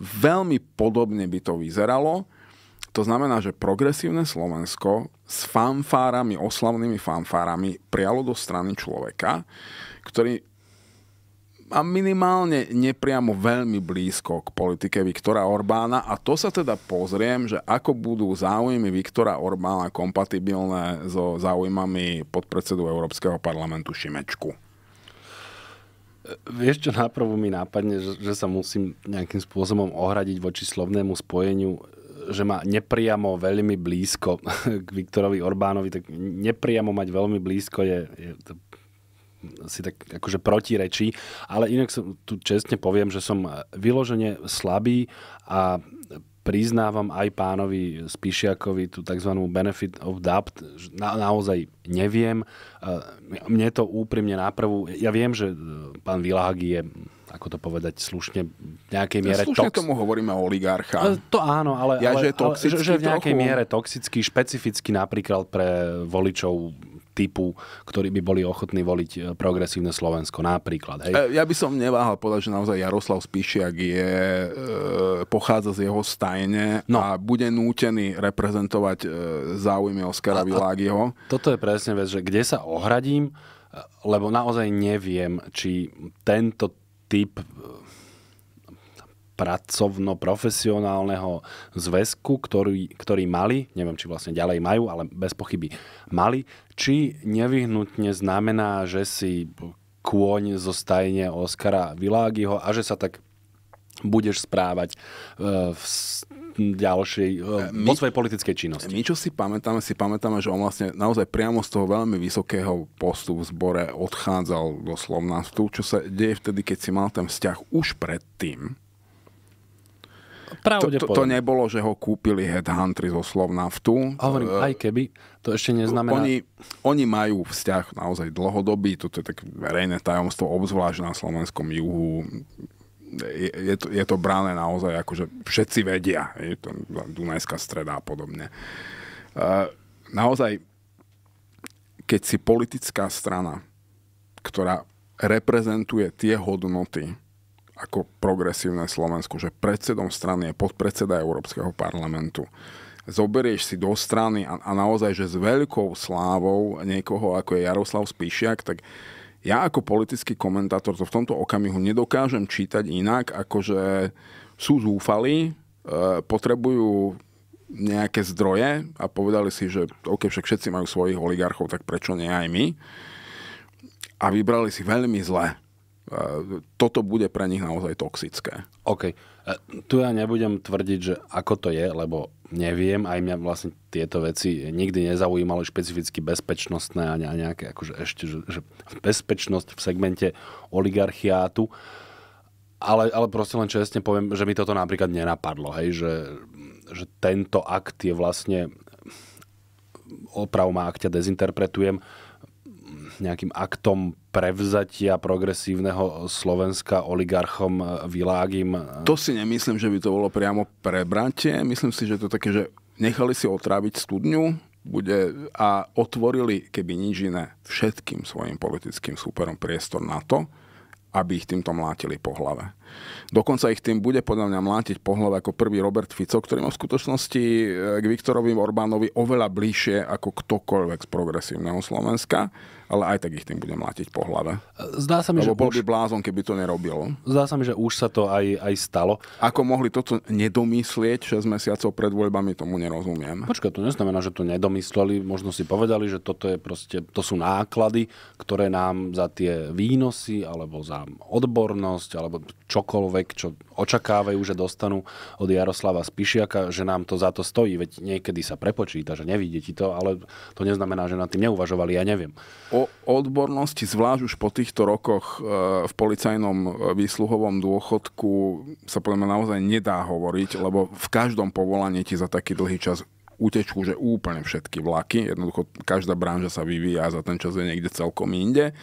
veľmi podobne by to vyzeralo. To znamená, že progresívne Slovensko s fanfárami, oslavnými fanfárami prialo do strany človeka, ktorý a minimálne nepriamo veľmi blízko k politike Viktora Orbána a to sa teda pozriem, že ako budú záujmy Viktora Orbána kompatibilné so záujmami podpredsedu Európskeho parlamentu Šimečku. Vieš, čo náprvu mi nápadne, že, že sa musím nejakým spôsobom ohradiť voči slovnému spojeniu, že má nepriamo veľmi blízko k Viktorovi Orbánovi, tak nepriamo mať veľmi blízko je, je to si tak akože protirečí, ale inak som, tu čestne poviem, že som vyložene slabý a priznávam aj pánovi Spišiakovi tú tzv. benefit of doubt, na, naozaj neviem. Mne to úprimne náprvu, ja viem, že e, pán Vilahagi je ako to povedať slušne, v nejakej miere... Slušne tox... tomu hovoríme o oligarcha. E, to áno, ale, ja, ale, že, ale že, že v nejakej trochu... miere toxický, špecificky napríklad pre voličov typu, ktorí by boli ochotní voliť e, progresívne Slovensko napríklad. Hej? E, ja by som neváhal povedať, že naozaj Jaroslav Spíšiak je, e, pochádza z jeho stajne no. a bude nútený reprezentovať e, záujmy Oskara A Toto je presne vec, že kde sa ohradím, e, lebo naozaj neviem, či tento typ pracovno-profesionálneho zväzku, ktorý, ktorý mali, neviem, či vlastne ďalej majú, ale bez pochyby mali, či nevyhnutne znamená, že si kôň zo stajne Oskara Világiho a že sa tak budeš správať e, v ďalšej, e, e, my, po svojej politickej činnosti. My, čo si pamätáme, si pamätáme, že on vlastne naozaj priamo z toho veľmi vysokého postu v zbore odchádzal do Slovnastu, čo sa deje vtedy, keď si mal ten vzťah už predtým Pravdepodobne. To, to, to nebolo, že ho kúpili headhuntry zo Slovnaftu. A hovorím, e, aj keby, to ešte neznamená... Oni, oni majú vzťah naozaj dlhodobý, toto je tak verejné tajomstvo, obzvlášť na slovenskom juhu. Je, je, to, je to brané naozaj, akože všetci vedia. Je to Dunajská streda a podobne. E, naozaj, keď si politická strana, ktorá reprezentuje tie hodnoty, ako progresívne Slovensko, že predsedom strany je podpredseda Európskeho parlamentu zoberieš si do strany a, a naozaj, že s veľkou slávou niekoho ako je Jaroslav Spíšiak, tak ja ako politický komentátor to v tomto okamihu nedokážem čítať inak, ako že sú zúfali, e, potrebujú nejaké zdroje a povedali si, že OK, však všetci majú svojich oligarchov, tak prečo nie aj my? A vybrali si veľmi zle toto bude pre nich naozaj toxické. OK. E, tu ja nebudem tvrdiť, že ako to je, lebo neviem, aj mňa vlastne tieto veci nikdy nezaujímalo špecificky bezpečnostné a nejaké, akože ešte, že, že bezpečnosť v segmente oligarchiátu. Ale, ale proste len čestne poviem, že mi toto napríklad nenapadlo, hej, že, že tento akt je vlastne opravom, ma, ak ťa dezinterpretujem, nejakým aktom prevzatia progresívneho Slovenska oligarchom eh, Világim? To si nemyslím, že by to bolo priamo prebratie. Myslím si, že to také, že nechali si otráviť studňu bude, a otvorili, keby nič iné, všetkým svojim politickým súperom priestor na to, aby ich týmto mlátili po hlave. Dokonca ich tým bude podľa mňa mlátiť po hlave ako prvý Robert Fico, ktorý má v skutočnosti e, k Viktorovi Orbánovi oveľa bližšie ako ktokoľvek z progresívneho Slovenska, ale aj tak ich tým bude mlátiť po hlave. Zdá sa mi, Lebo že bol by blázon, keby to nerobil. Zdá sa mi, že už sa to aj, aj stalo. Ako mohli toto nedomyslieť 6 mesiacov pred voľbami, tomu nerozumiem. Počka, to neznamená, že to nedomysleli, možno si povedali, že toto je proste, to sú náklady, ktoré nám za tie výnosy, alebo za odbornosť, alebo čo čokoľvek, čo očakávajú, že dostanú od Jaroslava Spišiaka, že nám to za to stojí. Veď niekedy sa prepočíta, že nevidí ti to, ale to neznamená, že nad tým neuvažovali, ja neviem. O odbornosti, zvlášť už po týchto rokoch e, v policajnom e, výsluhovom dôchodku sa podľa naozaj nedá hovoriť, lebo v každom povolaní ti za taký dlhý čas utečú, že úplne všetky vlaky. Jednoducho každá branža sa vyvíja a za ten čas je niekde celkom inde.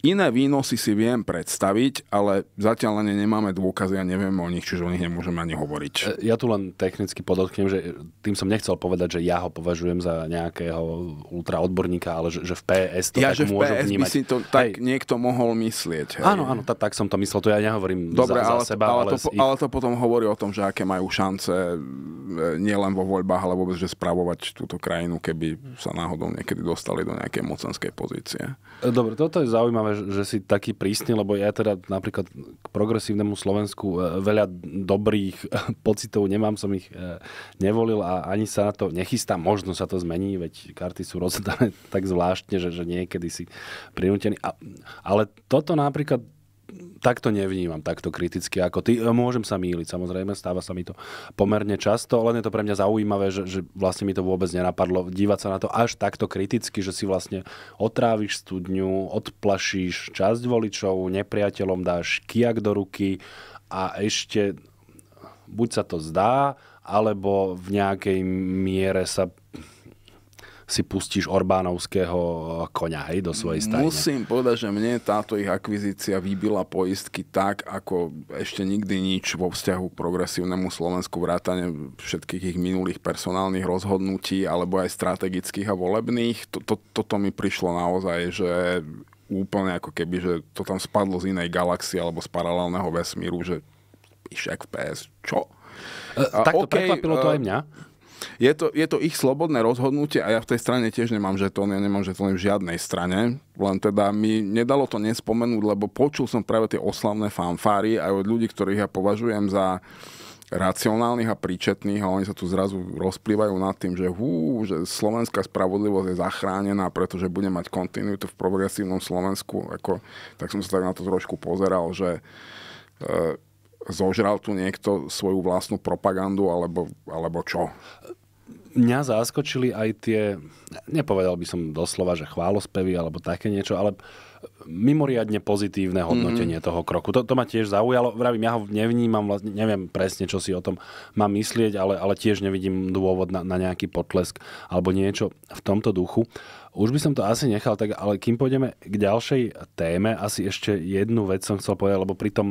Iné výnosy si viem predstaviť, ale zatiaľ len nemáme dôkazy a nevieme o nich, čiže o nich nemôžeme ani hovoriť. E, ja tu len technicky podotknem, že tým som nechcel povedať, že ja ho považujem za nejakého ultraodborníka, ale že, že v PS to ja, tak že v PS vnímať. by si to tak hej. niekto mohol myslieť. Hej. Áno, áno, tak som to myslel, to ja nehovorím Dobre, za, ale, za seba. To, ale, ale, to, ich... ale to potom hovorí o tom, že aké majú šance e, nielen vo voľbách, ale vôbec, že spravovať túto krajinu, keby sa náhodou niekedy dostali do nejakej mocenskej pozície. E, dobre, toto je zaujímavé zaujímavé, že si taký prísny, lebo ja teda napríklad k progresívnemu Slovensku e, veľa dobrých e, pocitov nemám, som ich e, nevolil a ani sa na to nechystám. Možno sa to zmení, veď karty sú rozdané tak zvláštne, že, že niekedy si prinútený. Ale toto napríklad takto nevnímam, takto kriticky ako ty. E, môžem sa míliť, samozrejme, stáva sa mi to pomerne často, len je to pre mňa zaujímavé, že, že vlastne mi to vôbec nenapadlo dívať sa na to až takto kriticky, že si vlastne otráviš studňu, odplašíš časť voličov, nepriateľom dáš kiak do ruky a ešte buď sa to zdá, alebo v nejakej miere sa si pustíš Orbánovského eh, koňa hej, do svojej stajne. Musím povedať, že mne táto ich akvizícia vybila poistky tak, ako ešte nikdy nič vo vzťahu k progresívnemu Slovensku vrátane všetkých ich minulých personálnych rozhodnutí alebo aj strategických a volebných. Toto, toto mi prišlo naozaj, že úplne ako keby, že to tam spadlo z inej galaxie alebo z paralelného vesmíru, že v PS, čo? E, tak to okay, prekvapilo to eh, aj mňa je to, je to ich slobodné rozhodnutie a ja v tej strane tiež nemám žetón, ja nemám žetón v žiadnej strane, len teda mi nedalo to nespomenúť, lebo počul som práve tie oslavné fanfáry aj od ľudí, ktorých ja považujem za racionálnych a príčetných a oni sa tu zrazu rozplývajú nad tým, že hú, že slovenská spravodlivosť je zachránená, pretože bude mať kontinuitu v progresívnom Slovensku. Ako, tak som sa tak na to trošku pozeral, že e, zožral tu niekto svoju vlastnú propagandu alebo, alebo čo? Mňa zaskočili aj tie, nepovedal by som doslova, že chválospevy alebo také niečo, ale mimoriadne pozitívne mhm. hodnotenie mm-hmm. toho kroku. To, to ma tiež zaujalo. Vravím, ja ho nevnímam, vlastne, neviem presne, čo si o tom mám myslieť, ale, ale tiež nevidím dôvod na, na nejaký potlesk alebo niečo v tomto duchu. Už by som to asi nechal, tak, ale kým pôjdeme k ďalšej téme, asi ešte jednu vec som chcel povedať, lebo pri tom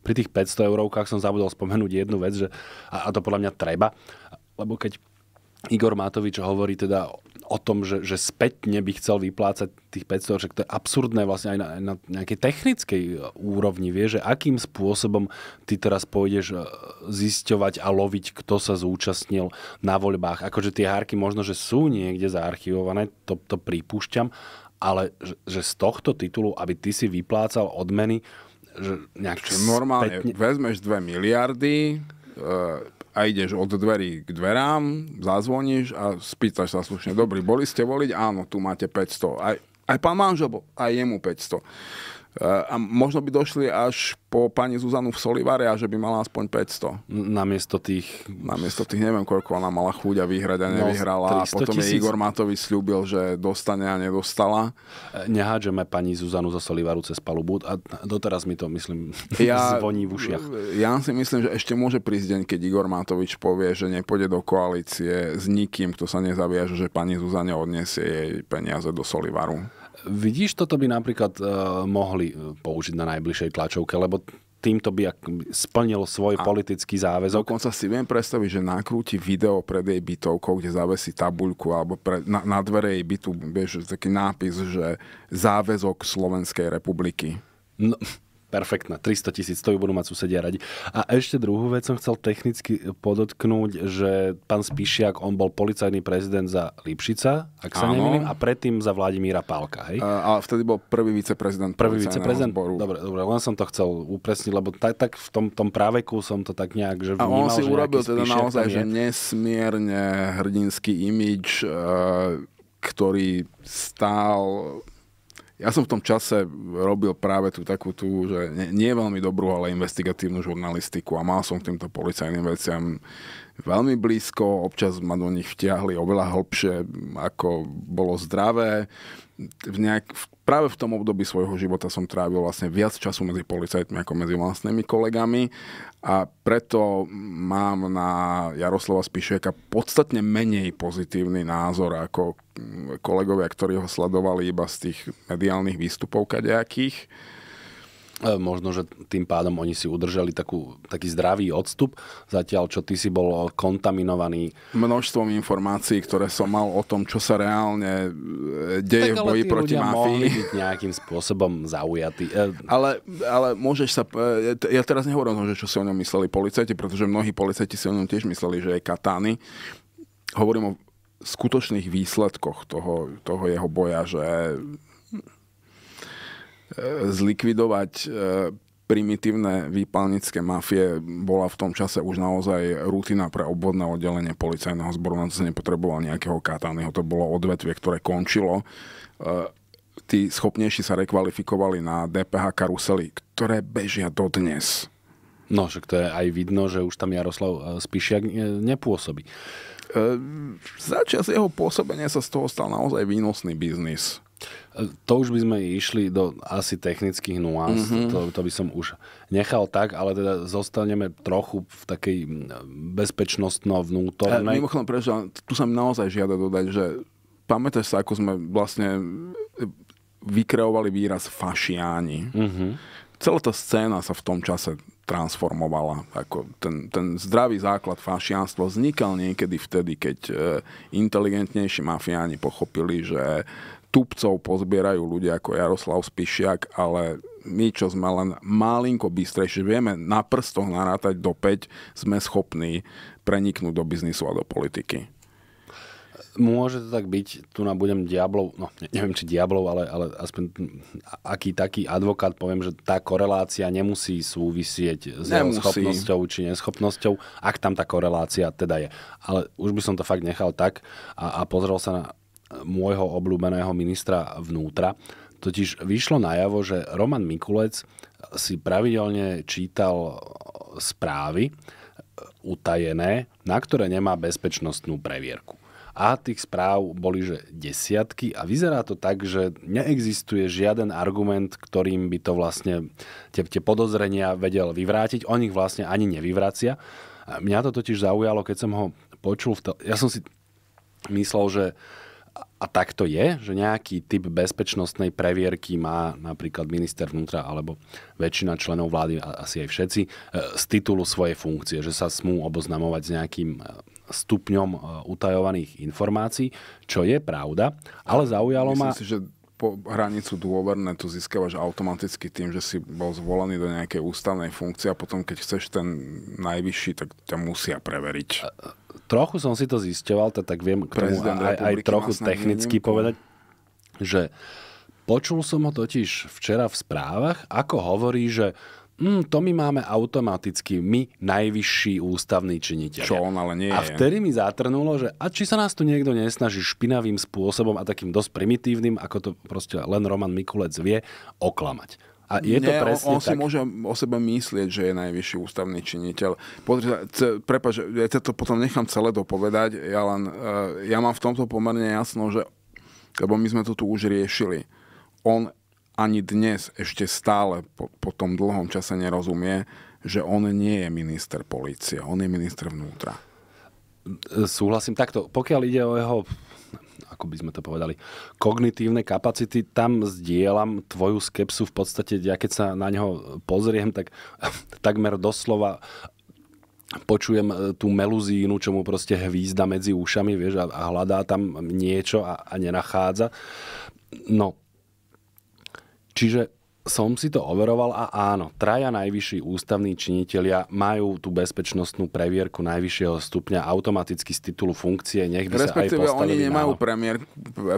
pri tých 500 eurovkách som zabudol spomenúť jednu vec, že, a, a to podľa mňa treba, lebo keď Igor Matovič hovorí teda o tom, že, že spätne by chcel vyplácať tých 500 eur, to je absurdné vlastne aj na, na nejakej technickej úrovni, vie, že akým spôsobom ty teraz pôjdeš e, zisťovať a loviť, kto sa zúčastnil na voľbách. Akože tie hárky možno, že sú niekde zaarchivované, to, to pripúšťam, ale že, že z tohto titulu, aby ty si vyplácal odmeny, že nejak Čiže normálne spätne... vezmeš 2 miliardy uh, a ideš od dverí k dverám, zazvoníš a spýtaš sa slušne, dobrý, boli ste voliť? Áno, tu máte 500. Aj, aj pán manžel, aj jemu 500 a možno by došli až po pani Zuzanu v Solivare a že by mala aspoň 500. Namiesto tých... Namiesto tých neviem, koľko ona mala chuť a vyhrať a no, nevyhrala. No, a potom jej Igor Matovi slúbil, že dostane a nedostala. E, nehádžeme pani Zuzanu za Solivaru cez palubu a doteraz mi to, myslím, ja, zvoní v ušiach. Ja si myslím, že ešte môže prísť deň, keď Igor Matovič povie, že nepôjde do koalície s nikým, kto sa nezaviaže, že pani Zuzane odniesie jej peniaze do Solivaru vidíš, toto by napríklad uh, mohli e, použiť na najbližšej tlačovke, lebo týmto by splnil svoj a politický záväzok. Dokonca si viem predstaviť, že nakrúti video pred jej bytovkou, kde zavesí tabuľku alebo pre, na, na dvere jej bytu, vieš, taký nápis, že záväzok Slovenskej republiky. No, perfektná, 300 tisíc, to ju budú mať susedia radi. A ešte druhú vec som chcel technicky podotknúť, že pán Spišiak, on bol policajný prezident za Lipšica, ak sa nemýlim, a predtým za Vladimíra Pálka, hej? A, a vtedy bol prvý viceprezident Prvý viceprezident, zboru. dobre, dobre, len som to chcel upresniť, lebo tak, tak v tom, tom práveku som to tak nejak, že vnímal, A on si urobil teda naozaj, že nesmierne hrdinský imič, e, ktorý stál ja som v tom čase robil práve tú takú tú, že nie, nie veľmi dobrú, ale investigatívnu žurnalistiku a mal som k týmto policajným veciam veľmi blízko, občas ma do nich vtiahli oveľa hlbšie, ako bolo zdravé v nejak, práve v tom období svojho života som trávil vlastne viac času medzi policajtmi ako medzi vlastnými kolegami a preto mám na Jaroslava Spišieka podstatne menej pozitívny názor ako mm, kolegovia, ktorí ho sledovali iba z tých mediálnych výstupov kadejakých. E, možno, že tým pádom oni si udržali takú, taký zdravý odstup, zatiaľ čo ty si bol kontaminovaný. Množstvom informácií, ktoré som mal o tom, čo sa reálne e, deje tak, v boji proti mafii. byť nejakým spôsobom zaujatý. E, ale, ale môžeš sa... Ja teraz nehovorím, že čo si o ňom mysleli policajti, pretože mnohí policajti si o ňom tiež mysleli, že je katány. Hovorím o skutočných výsledkoch toho, toho jeho boja, že zlikvidovať e, primitívne výpalnické mafie bola v tom čase už naozaj rutina pre obvodné oddelenie policajného zboru, na to sa nepotreboval nejakého katányho, to bolo odvetvie, ktoré končilo. E, tí schopnejší sa rekvalifikovali na DPH karusely, ktoré bežia dodnes. No, však to je aj vidno, že už tam Jaroslav e, Spišiak nepôsobí. E, za čas jeho pôsobenia sa z toho stal naozaj výnosný biznis to už by sme išli do asi technických nuans, mm-hmm. to, to by som už nechal tak, ale teda zostaneme trochu v takej bezpečnostno-vnútornej. Ja, e, mimochodom, prečo, tu sa mi naozaj žiada dodať, že pamätáš sa, ako sme vlastne vykreovali výraz fašiáni. Mm-hmm. Celá tá scéna sa v tom čase transformovala. Ako ten, ten zdravý základ fašianstva vznikal niekedy vtedy, keď e, inteligentnejší mafiáni pochopili, že tupcov pozbierajú ľudia ako Jaroslav Spišiak, ale my, čo sme len malinko bystrejšie, vieme na prstoch narátať do 5, sme schopní preniknúť do biznisu a do politiky. Môže to tak byť, tu na budem diablov, no neviem či diablov, ale, ale aspoň aký taký advokát poviem, že tá korelácia nemusí súvisieť s nemusí. jeho schopnosťou či neschopnosťou, ak tam tá korelácia teda je. Ale už by som to fakt nechal tak a, a pozrel sa na môjho obľúbeného ministra vnútra. Totiž vyšlo najavo, že Roman Mikulec si pravidelne čítal správy e, utajené, na ktoré nemá bezpečnostnú previerku. A tých správ boli že desiatky a vyzerá to tak, že neexistuje žiaden argument, ktorým by to vlastne tie, tie podozrenia vedel vyvrátiť. On ich vlastne ani nevyvracia. Mňa to totiž zaujalo, keď som ho počul. V tel- ja som si myslel, že a tak to je, že nejaký typ bezpečnostnej previerky má napríklad minister vnútra alebo väčšina členov vlády, asi aj všetci, e, z titulu svojej funkcie, že sa smú oboznamovať s nejakým e, stupňom e, utajovaných informácií, čo je pravda, ale zaujalo Myslím ma... Si, že po hranicu dôverné tu získavaš automaticky tým, že si bol zvolený do nejakej ústavnej funkcie a potom, keď chceš ten najvyšší, tak ťa musia preveriť trochu som si to zisťoval, tak, tak viem k tomu aj, aj trochu technicky neviem, povedať, že počul som ho totiž včera v správach, ako hovorí, že mm, to my máme automaticky, my najvyšší ústavný činiteľ. Čo on ale nie je. A vtedy mi zatrnulo, že a či sa nás tu niekto nesnaží špinavým spôsobom a takým dosť primitívnym, ako to proste len Roman Mikulec vie, oklamať. A je Nie, to presne on, on tak. si môže o sebe myslieť, že je najvyšší ústavný činiteľ. Prepač, ja ťa ja to potom nechám celé dopovedať, ja len, eh, ja mám v tomto pomerne jasno, že, lebo my sme to tu už riešili, on ani dnes ešte stále po, po tom dlhom čase nerozumie, že on nie je minister policie, on je minister vnútra. E, súhlasím takto. Pokiaľ ide o jeho ako by sme to povedali, kognitívne kapacity. Tam zdieľam tvoju skepsu v podstate, ja keď sa na neho pozriem, tak takmer doslova počujem e, tú meluzínu, čo mu proste hvízda medzi ušami, vieš, a, a hľadá tam niečo a, a nenachádza. No, čiže som si to overoval a áno, traja najvyšší ústavní činitelia majú tú bezpečnostnú previerku najvyššieho stupňa automaticky z titulu funkcie, nech by Respektíve sa aj oni nemajú premiér,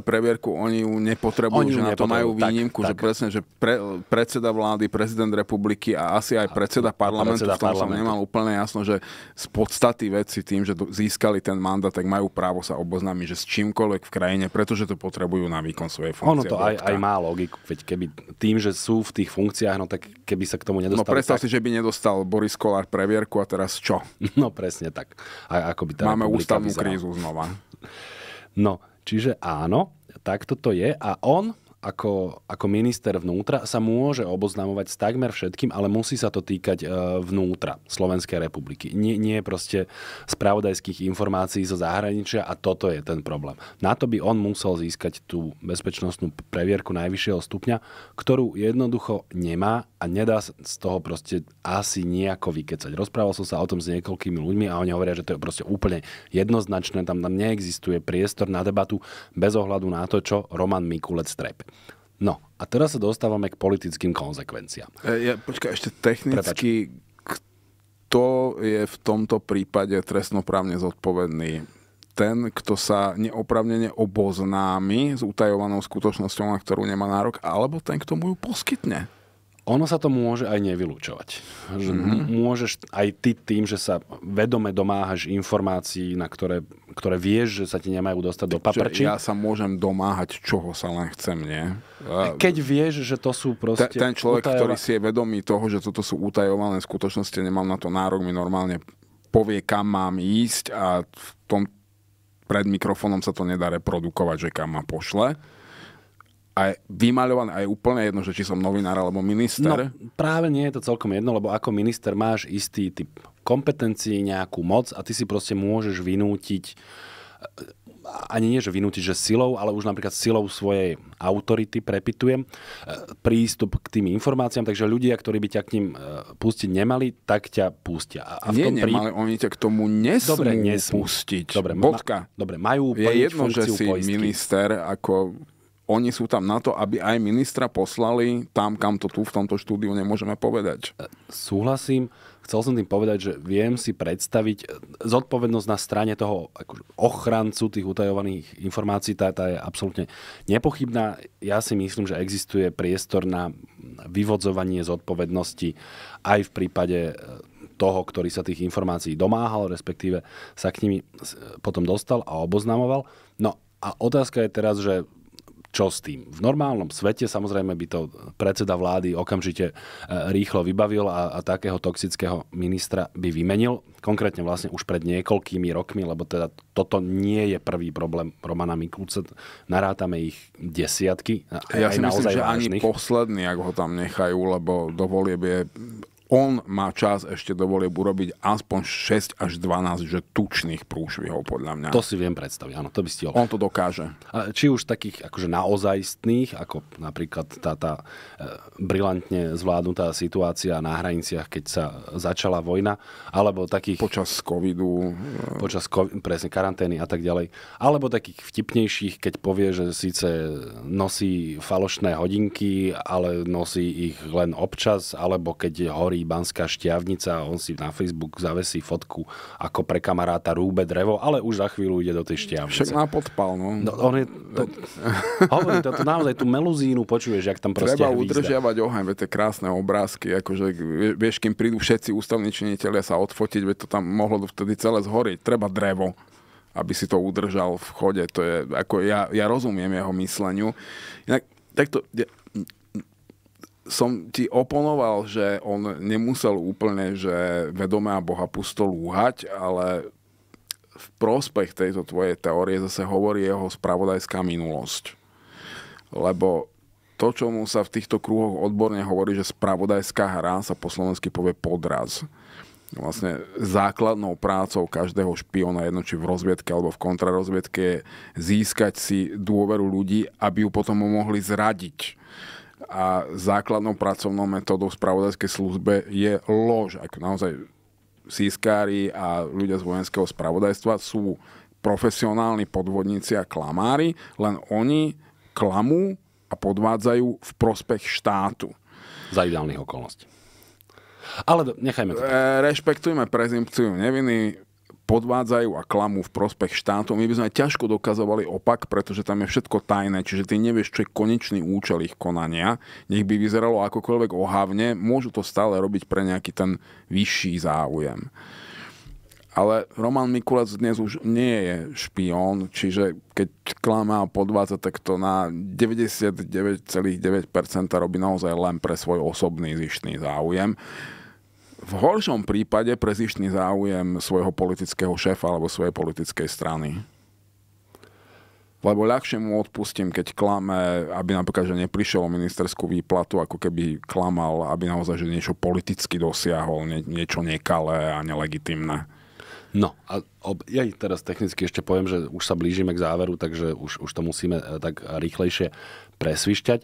previerku, oni ju nepotrebujú, oni ju že nepotrebujú. na to majú výnimku, tak, že tak. presne, že pre, predseda vlády, prezident republiky a asi aj predseda parlamentu, predseda v tom parlamentu. som nemal úplne jasno, že z podstaty veci tým, že získali ten mandát, tak majú právo sa oboznámiť, že s čímkoľvek v krajine, pretože to potrebujú na výkon svojej funkcie. Ono to aj, aj má logiku, veď keby tým, že sú sú v tých funkciách, no tak keby sa k tomu nedostali. No predstav tak... si, že by nedostal Boris Kolár previerku a teraz čo? No presne tak. A ako by tá Máme ústavnú vyzerala. krízu znova. No, čiže áno, tak toto je a on ako, ako minister vnútra sa môže oboznamovať s takmer všetkým, ale musí sa to týkať e, vnútra Slovenskej republiky. Nie, nie proste spravodajských informácií zo zahraničia a toto je ten problém. Na to by on musel získať tú bezpečnostnú previerku najvyššieho stupňa, ktorú jednoducho nemá a nedá z toho proste asi nejako vykecať. Rozprával som sa o tom s niekoľkými ľuďmi a oni hovoria, že to je proste úplne jednoznačné, tam, tam neexistuje priestor na debatu bez ohľadu na to, čo Roman Mikulec trepe. No a teraz sa dostávame k politickým konsekvenciám. E, ja, počkaj, ešte technicky, Prepač. kto je v tomto prípade trestnoprávne zodpovedný? Ten, kto sa neopravnene oboznámi s utajovanou skutočnosťou, na ktorú nemá nárok, alebo ten, kto mu ju poskytne? ono sa to môže aj nevylúčovať. Mm-hmm. Môžeš aj ty tým, že sa vedome domáhaš informácií, na ktoré, ktoré vieš, že sa ti nemajú dostať Takže do paprčí. Ja sa môžem domáhať, čoho sa len chcem, nie? Keď vieš, že to sú proste... Ten, ten človek, utajova... ktorý si je vedomý toho, že toto sú utajované skutočnosti, nemám na to nárok, mi normálne povie, kam mám ísť a v tom pred mikrofónom sa to nedá reprodukovať, že kam ma pošle aj vymaľované, aj úplne jedno, že či som novinár alebo minister? No, práve nie je to celkom jedno, lebo ako minister máš istý typ kompetencií, nejakú moc a ty si proste môžeš vynútiť eh, ani nie, že vynútiť, že silou, ale už napríklad silou svojej autority, prepitujem, eh, prístup k tým informáciám, takže ľudia, ktorí by ťa k ním eh, pustiť nemali, tak ťa pustia. A v nie, tom nemali, prí... oni ťa k tomu nesmú, Dobre, nesmú. pustiť. Dobre, Ma... Dobre, majú Je jedno, že si poistky. minister, ako oni sú tam na to, aby aj ministra poslali tam, kam to tu v tomto štúdiu nemôžeme povedať. E, súhlasím. Chcel som tým povedať, že viem si predstaviť e, zodpovednosť na strane toho akože, ochrancu tých utajovaných informácií, tá, tá je absolútne nepochybná. Ja si myslím, že existuje priestor na vyvodzovanie zodpovednosti aj v prípade e, toho, ktorý sa tých informácií domáhal, respektíve sa k nimi potom dostal a oboznamoval. No a otázka je teraz, že čo s tým? V normálnom svete samozrejme by to predseda vlády okamžite e, rýchlo vybavil a, a takého toxického ministra by vymenil. Konkrétne vlastne už pred niekoľkými rokmi, lebo teda toto nie je prvý problém Romana Mikulca. Narátame ich desiatky. Ja si myslím, že vážnych. ani posledný, ak ho tam nechajú, lebo dovolie by je on má čas ešte dovolie urobiť aspoň 6 až 12 že tučných prúšvihov, podľa mňa. To si viem predstaviť, áno, to by stihol. On to dokáže. či už takých akože naozajstných, ako napríklad tá, tá e, brilantne zvládnutá situácia na hraniciach, keď sa začala vojna, alebo takých... Počas covidu. E, Počas COVID, presne karantény a tak ďalej. Alebo takých vtipnejších, keď povie, že síce nosí falošné hodinky, ale nosí ich len občas, alebo keď horí hovorí Banská šťavnica a on si na Facebook zavesí fotku ako pre kamaráta rúbe drevo, ale už za chvíľu ide do tej šťavnice. Však má podpal, no. no on je to, hovorí to, to naozaj tú meluzínu počuješ, jak tam proste Treba hvízda. udržiavať oheň, tie krásne obrázky, akože vieš, kým prídu všetci ústavní činiteľia sa odfotiť, veď to tam mohlo vtedy celé zhoriť. Treba drevo aby si to udržal v chode. To je, ako ja, ja rozumiem jeho mysleniu. Inak, takto, ja, som ti oponoval, že on nemusel úplne, že vedomé a pusto lúhať, ale v prospech tejto tvojej teórie zase hovorí jeho spravodajská minulosť. Lebo to, čo mu sa v týchto krúhoch odborne hovorí, že spravodajská hra sa po slovensky povie podraz. Vlastne základnou prácou každého špiona, jedno či v rozviedke alebo v kontrarozviedke, je získať si dôveru ľudí, aby ju potom mohli zradiť a základnou pracovnou metódou spravodajskej službe je lož. Ako naozaj sískári a ľudia z vojenského spravodajstva sú profesionálni podvodníci a klamári, len oni klamú a podvádzajú v prospech štátu. Za ideálnych okolností. Ale nechajme to. E, rešpektujme prezumpciu neviny, podvádzajú a klamú v prospech štátov. My by sme ťažko dokazovali opak, pretože tam je všetko tajné, čiže ty nevieš, čo je konečný účel ich konania. Nech by vyzeralo akokoľvek ohavne, môžu to stále robiť pre nejaký ten vyšší záujem. Ale Roman Mikulec dnes už nie je špión, čiže keď klamá a podvádza, tak to na 99,9% robí naozaj len pre svoj osobný zištný záujem v horšom prípade pre zištný záujem svojho politického šéfa alebo svojej politickej strany. Lebo ľahšie mu odpustím, keď klame, aby napríklad, že neprišiel o ministerskú výplatu, ako keby klamal, aby naozaj, že niečo politicky dosiahol, nie, niečo nekalé a nelegitimné. No a ob, ja teraz technicky ešte poviem, že už sa blížime k záveru, takže už, už to musíme eh, tak rýchlejšie presvišťať.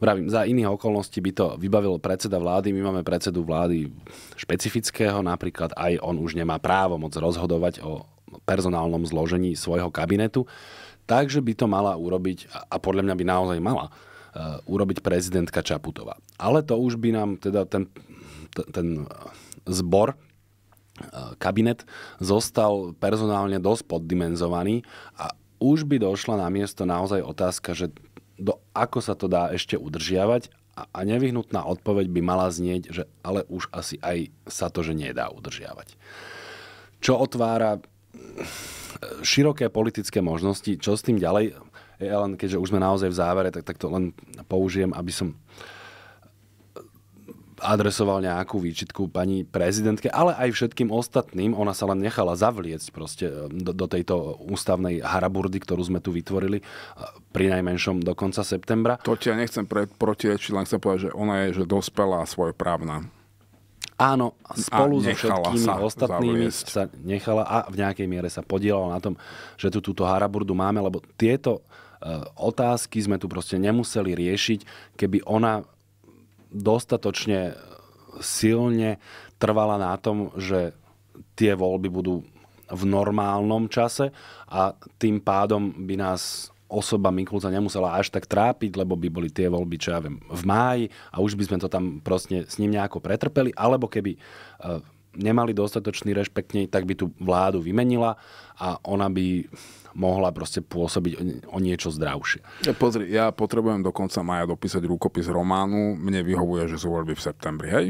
Vravím, za iných okolností by to vybavil predseda vlády. My máme predsedu vlády špecifického, napríklad aj on už nemá právo moc rozhodovať o personálnom zložení svojho kabinetu. Takže by to mala urobiť, a podľa mňa by naozaj mala, e, urobiť prezidentka Čaputová. Ale to už by nám teda ten, ten zbor e, kabinet zostal personálne dosť poddimenzovaný a už by došla na miesto naozaj otázka, že do ako sa to dá ešte udržiavať a, a nevyhnutná odpoveď by mala znieť, že ale už asi aj sa to, že nedá udržiavať. Čo otvára mm, široké politické možnosti, čo s tým ďalej, ja len keďže už sme naozaj v závere, tak, tak to len použijem, aby som adresoval nejakú výčitku pani prezidentke, ale aj všetkým ostatným. Ona sa len nechala zavliecť proste e, do, do tejto ústavnej haraburdy, ktorú sme tu vytvorili e, pri najmenšom do konca septembra. To ti ja nechcem protirečiť, len chcem povedať, že ona je že dospelá svojeprávna. Áno, spolu so všetkými sa ostatnými zaviesť. sa nechala a v nejakej miere sa podielala na tom, že tu túto haraburdu máme, lebo tieto e, otázky sme tu proste nemuseli riešiť, keby ona dostatočne silne trvala na tom, že tie voľby budú v normálnom čase a tým pádom by nás osoba Mikulca nemusela až tak trápiť, lebo by boli tie voľby, čo ja viem, v máji a už by sme to tam proste s ním nejako pretrpeli, alebo keby eh, nemali dostatočný rešpekt nej, tak by tú vládu vymenila a ona by mohla proste pôsobiť o niečo zdravšie. Ja, pozri, ja potrebujem do konca maja dopísať rukopis románu, mne vyhovuje, že sú voľby v septembri, hej?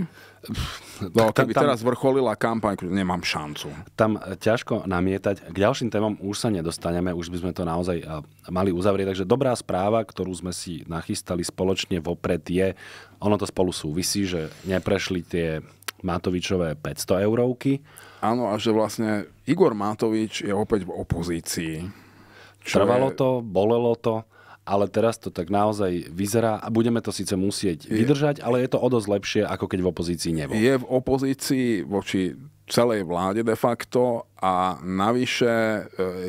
No, tak, keby tam, teraz vrcholila kampaň, nemám šancu. Tam e, ťažko namietať. K ďalším témom už sa nedostaneme, už by sme to naozaj e, mali uzavrieť. Takže dobrá správa, ktorú sme si nachystali spoločne vopred je, ono to spolu súvisí, že neprešli tie Matovičové 500 eurovky. Áno, a že vlastne Igor Matovič je opäť v opozícii. Čo Trvalo je... to, bolelo to, ale teraz to tak naozaj vyzerá a budeme to síce musieť je... vydržať, ale je to o dosť lepšie, ako keď v opozícii nebol. Je v opozícii voči celej vláde de facto a navyše e,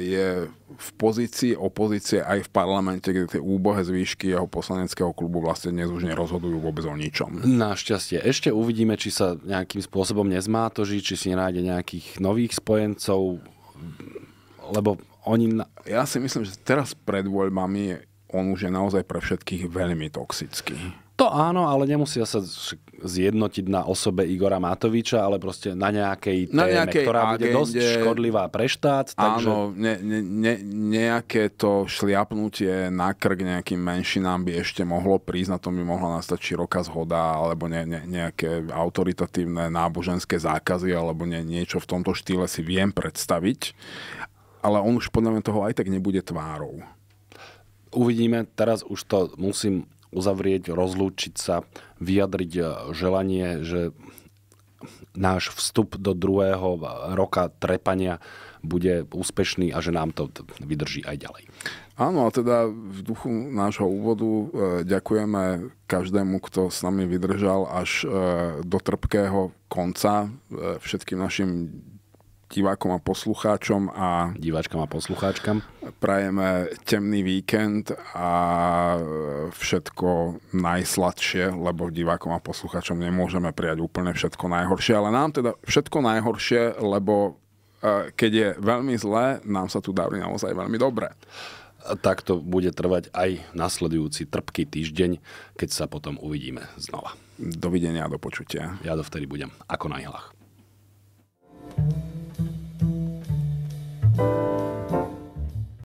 je v pozícii opozície aj v parlamente, kde tie úbohe zvýšky jeho poslaneckého klubu vlastne dnes už nerozhodujú vôbec o ničom. Našťastie. Ešte uvidíme, či sa nejakým spôsobom nezmátoží, či si nenájde nejakých nových spojencov, lebo oni... Na... Ja si myslím, že teraz pred voľbami on už je naozaj pre všetkých veľmi toxický. To áno, ale nemusia sa zjednotiť na osobe Igora Matoviča, ale proste na nejakej na nejakej ktorá agende, bude dosť škodlivá pre štát. Takže... Áno, ne, ne, nejaké to šliapnutie na krk nejakým menšinám by ešte mohlo prísť, na tom by mohla nastať široká zhoda, alebo ne, ne, nejaké autoritatívne náboženské zákazy, alebo ne, niečo v tomto štýle si viem predstaviť. Ale on už podľa mňa toho aj tak nebude tvárou. Uvidíme, teraz už to musím uzavrieť, rozlúčiť sa vyjadriť eh, želanie, že náš vstup do druhého eh, roka trepania bude úspešný a že nám to vydrží aj ďalej. Áno, a teda v duchu nášho úvodu eh, ďakujeme každému, kto s nami vydržal až do trpkého konca, všetkým našim divákom a poslucháčom a diváčkam a poslucháčkam. Prajeme temný víkend a všetko najsladšie, lebo divákom a poslucháčom nemôžeme prijať úplne všetko najhoršie, ale nám teda všetko najhoršie, lebo e, keď je veľmi zlé, nám sa tu darí naozaj veľmi dobre. Tak to bude trvať aj nasledujúci trpký týždeň, keď sa potom uvidíme znova. Dovidenia a do počutia. Ja dovtedy budem ako na ihlách. thank you Amen.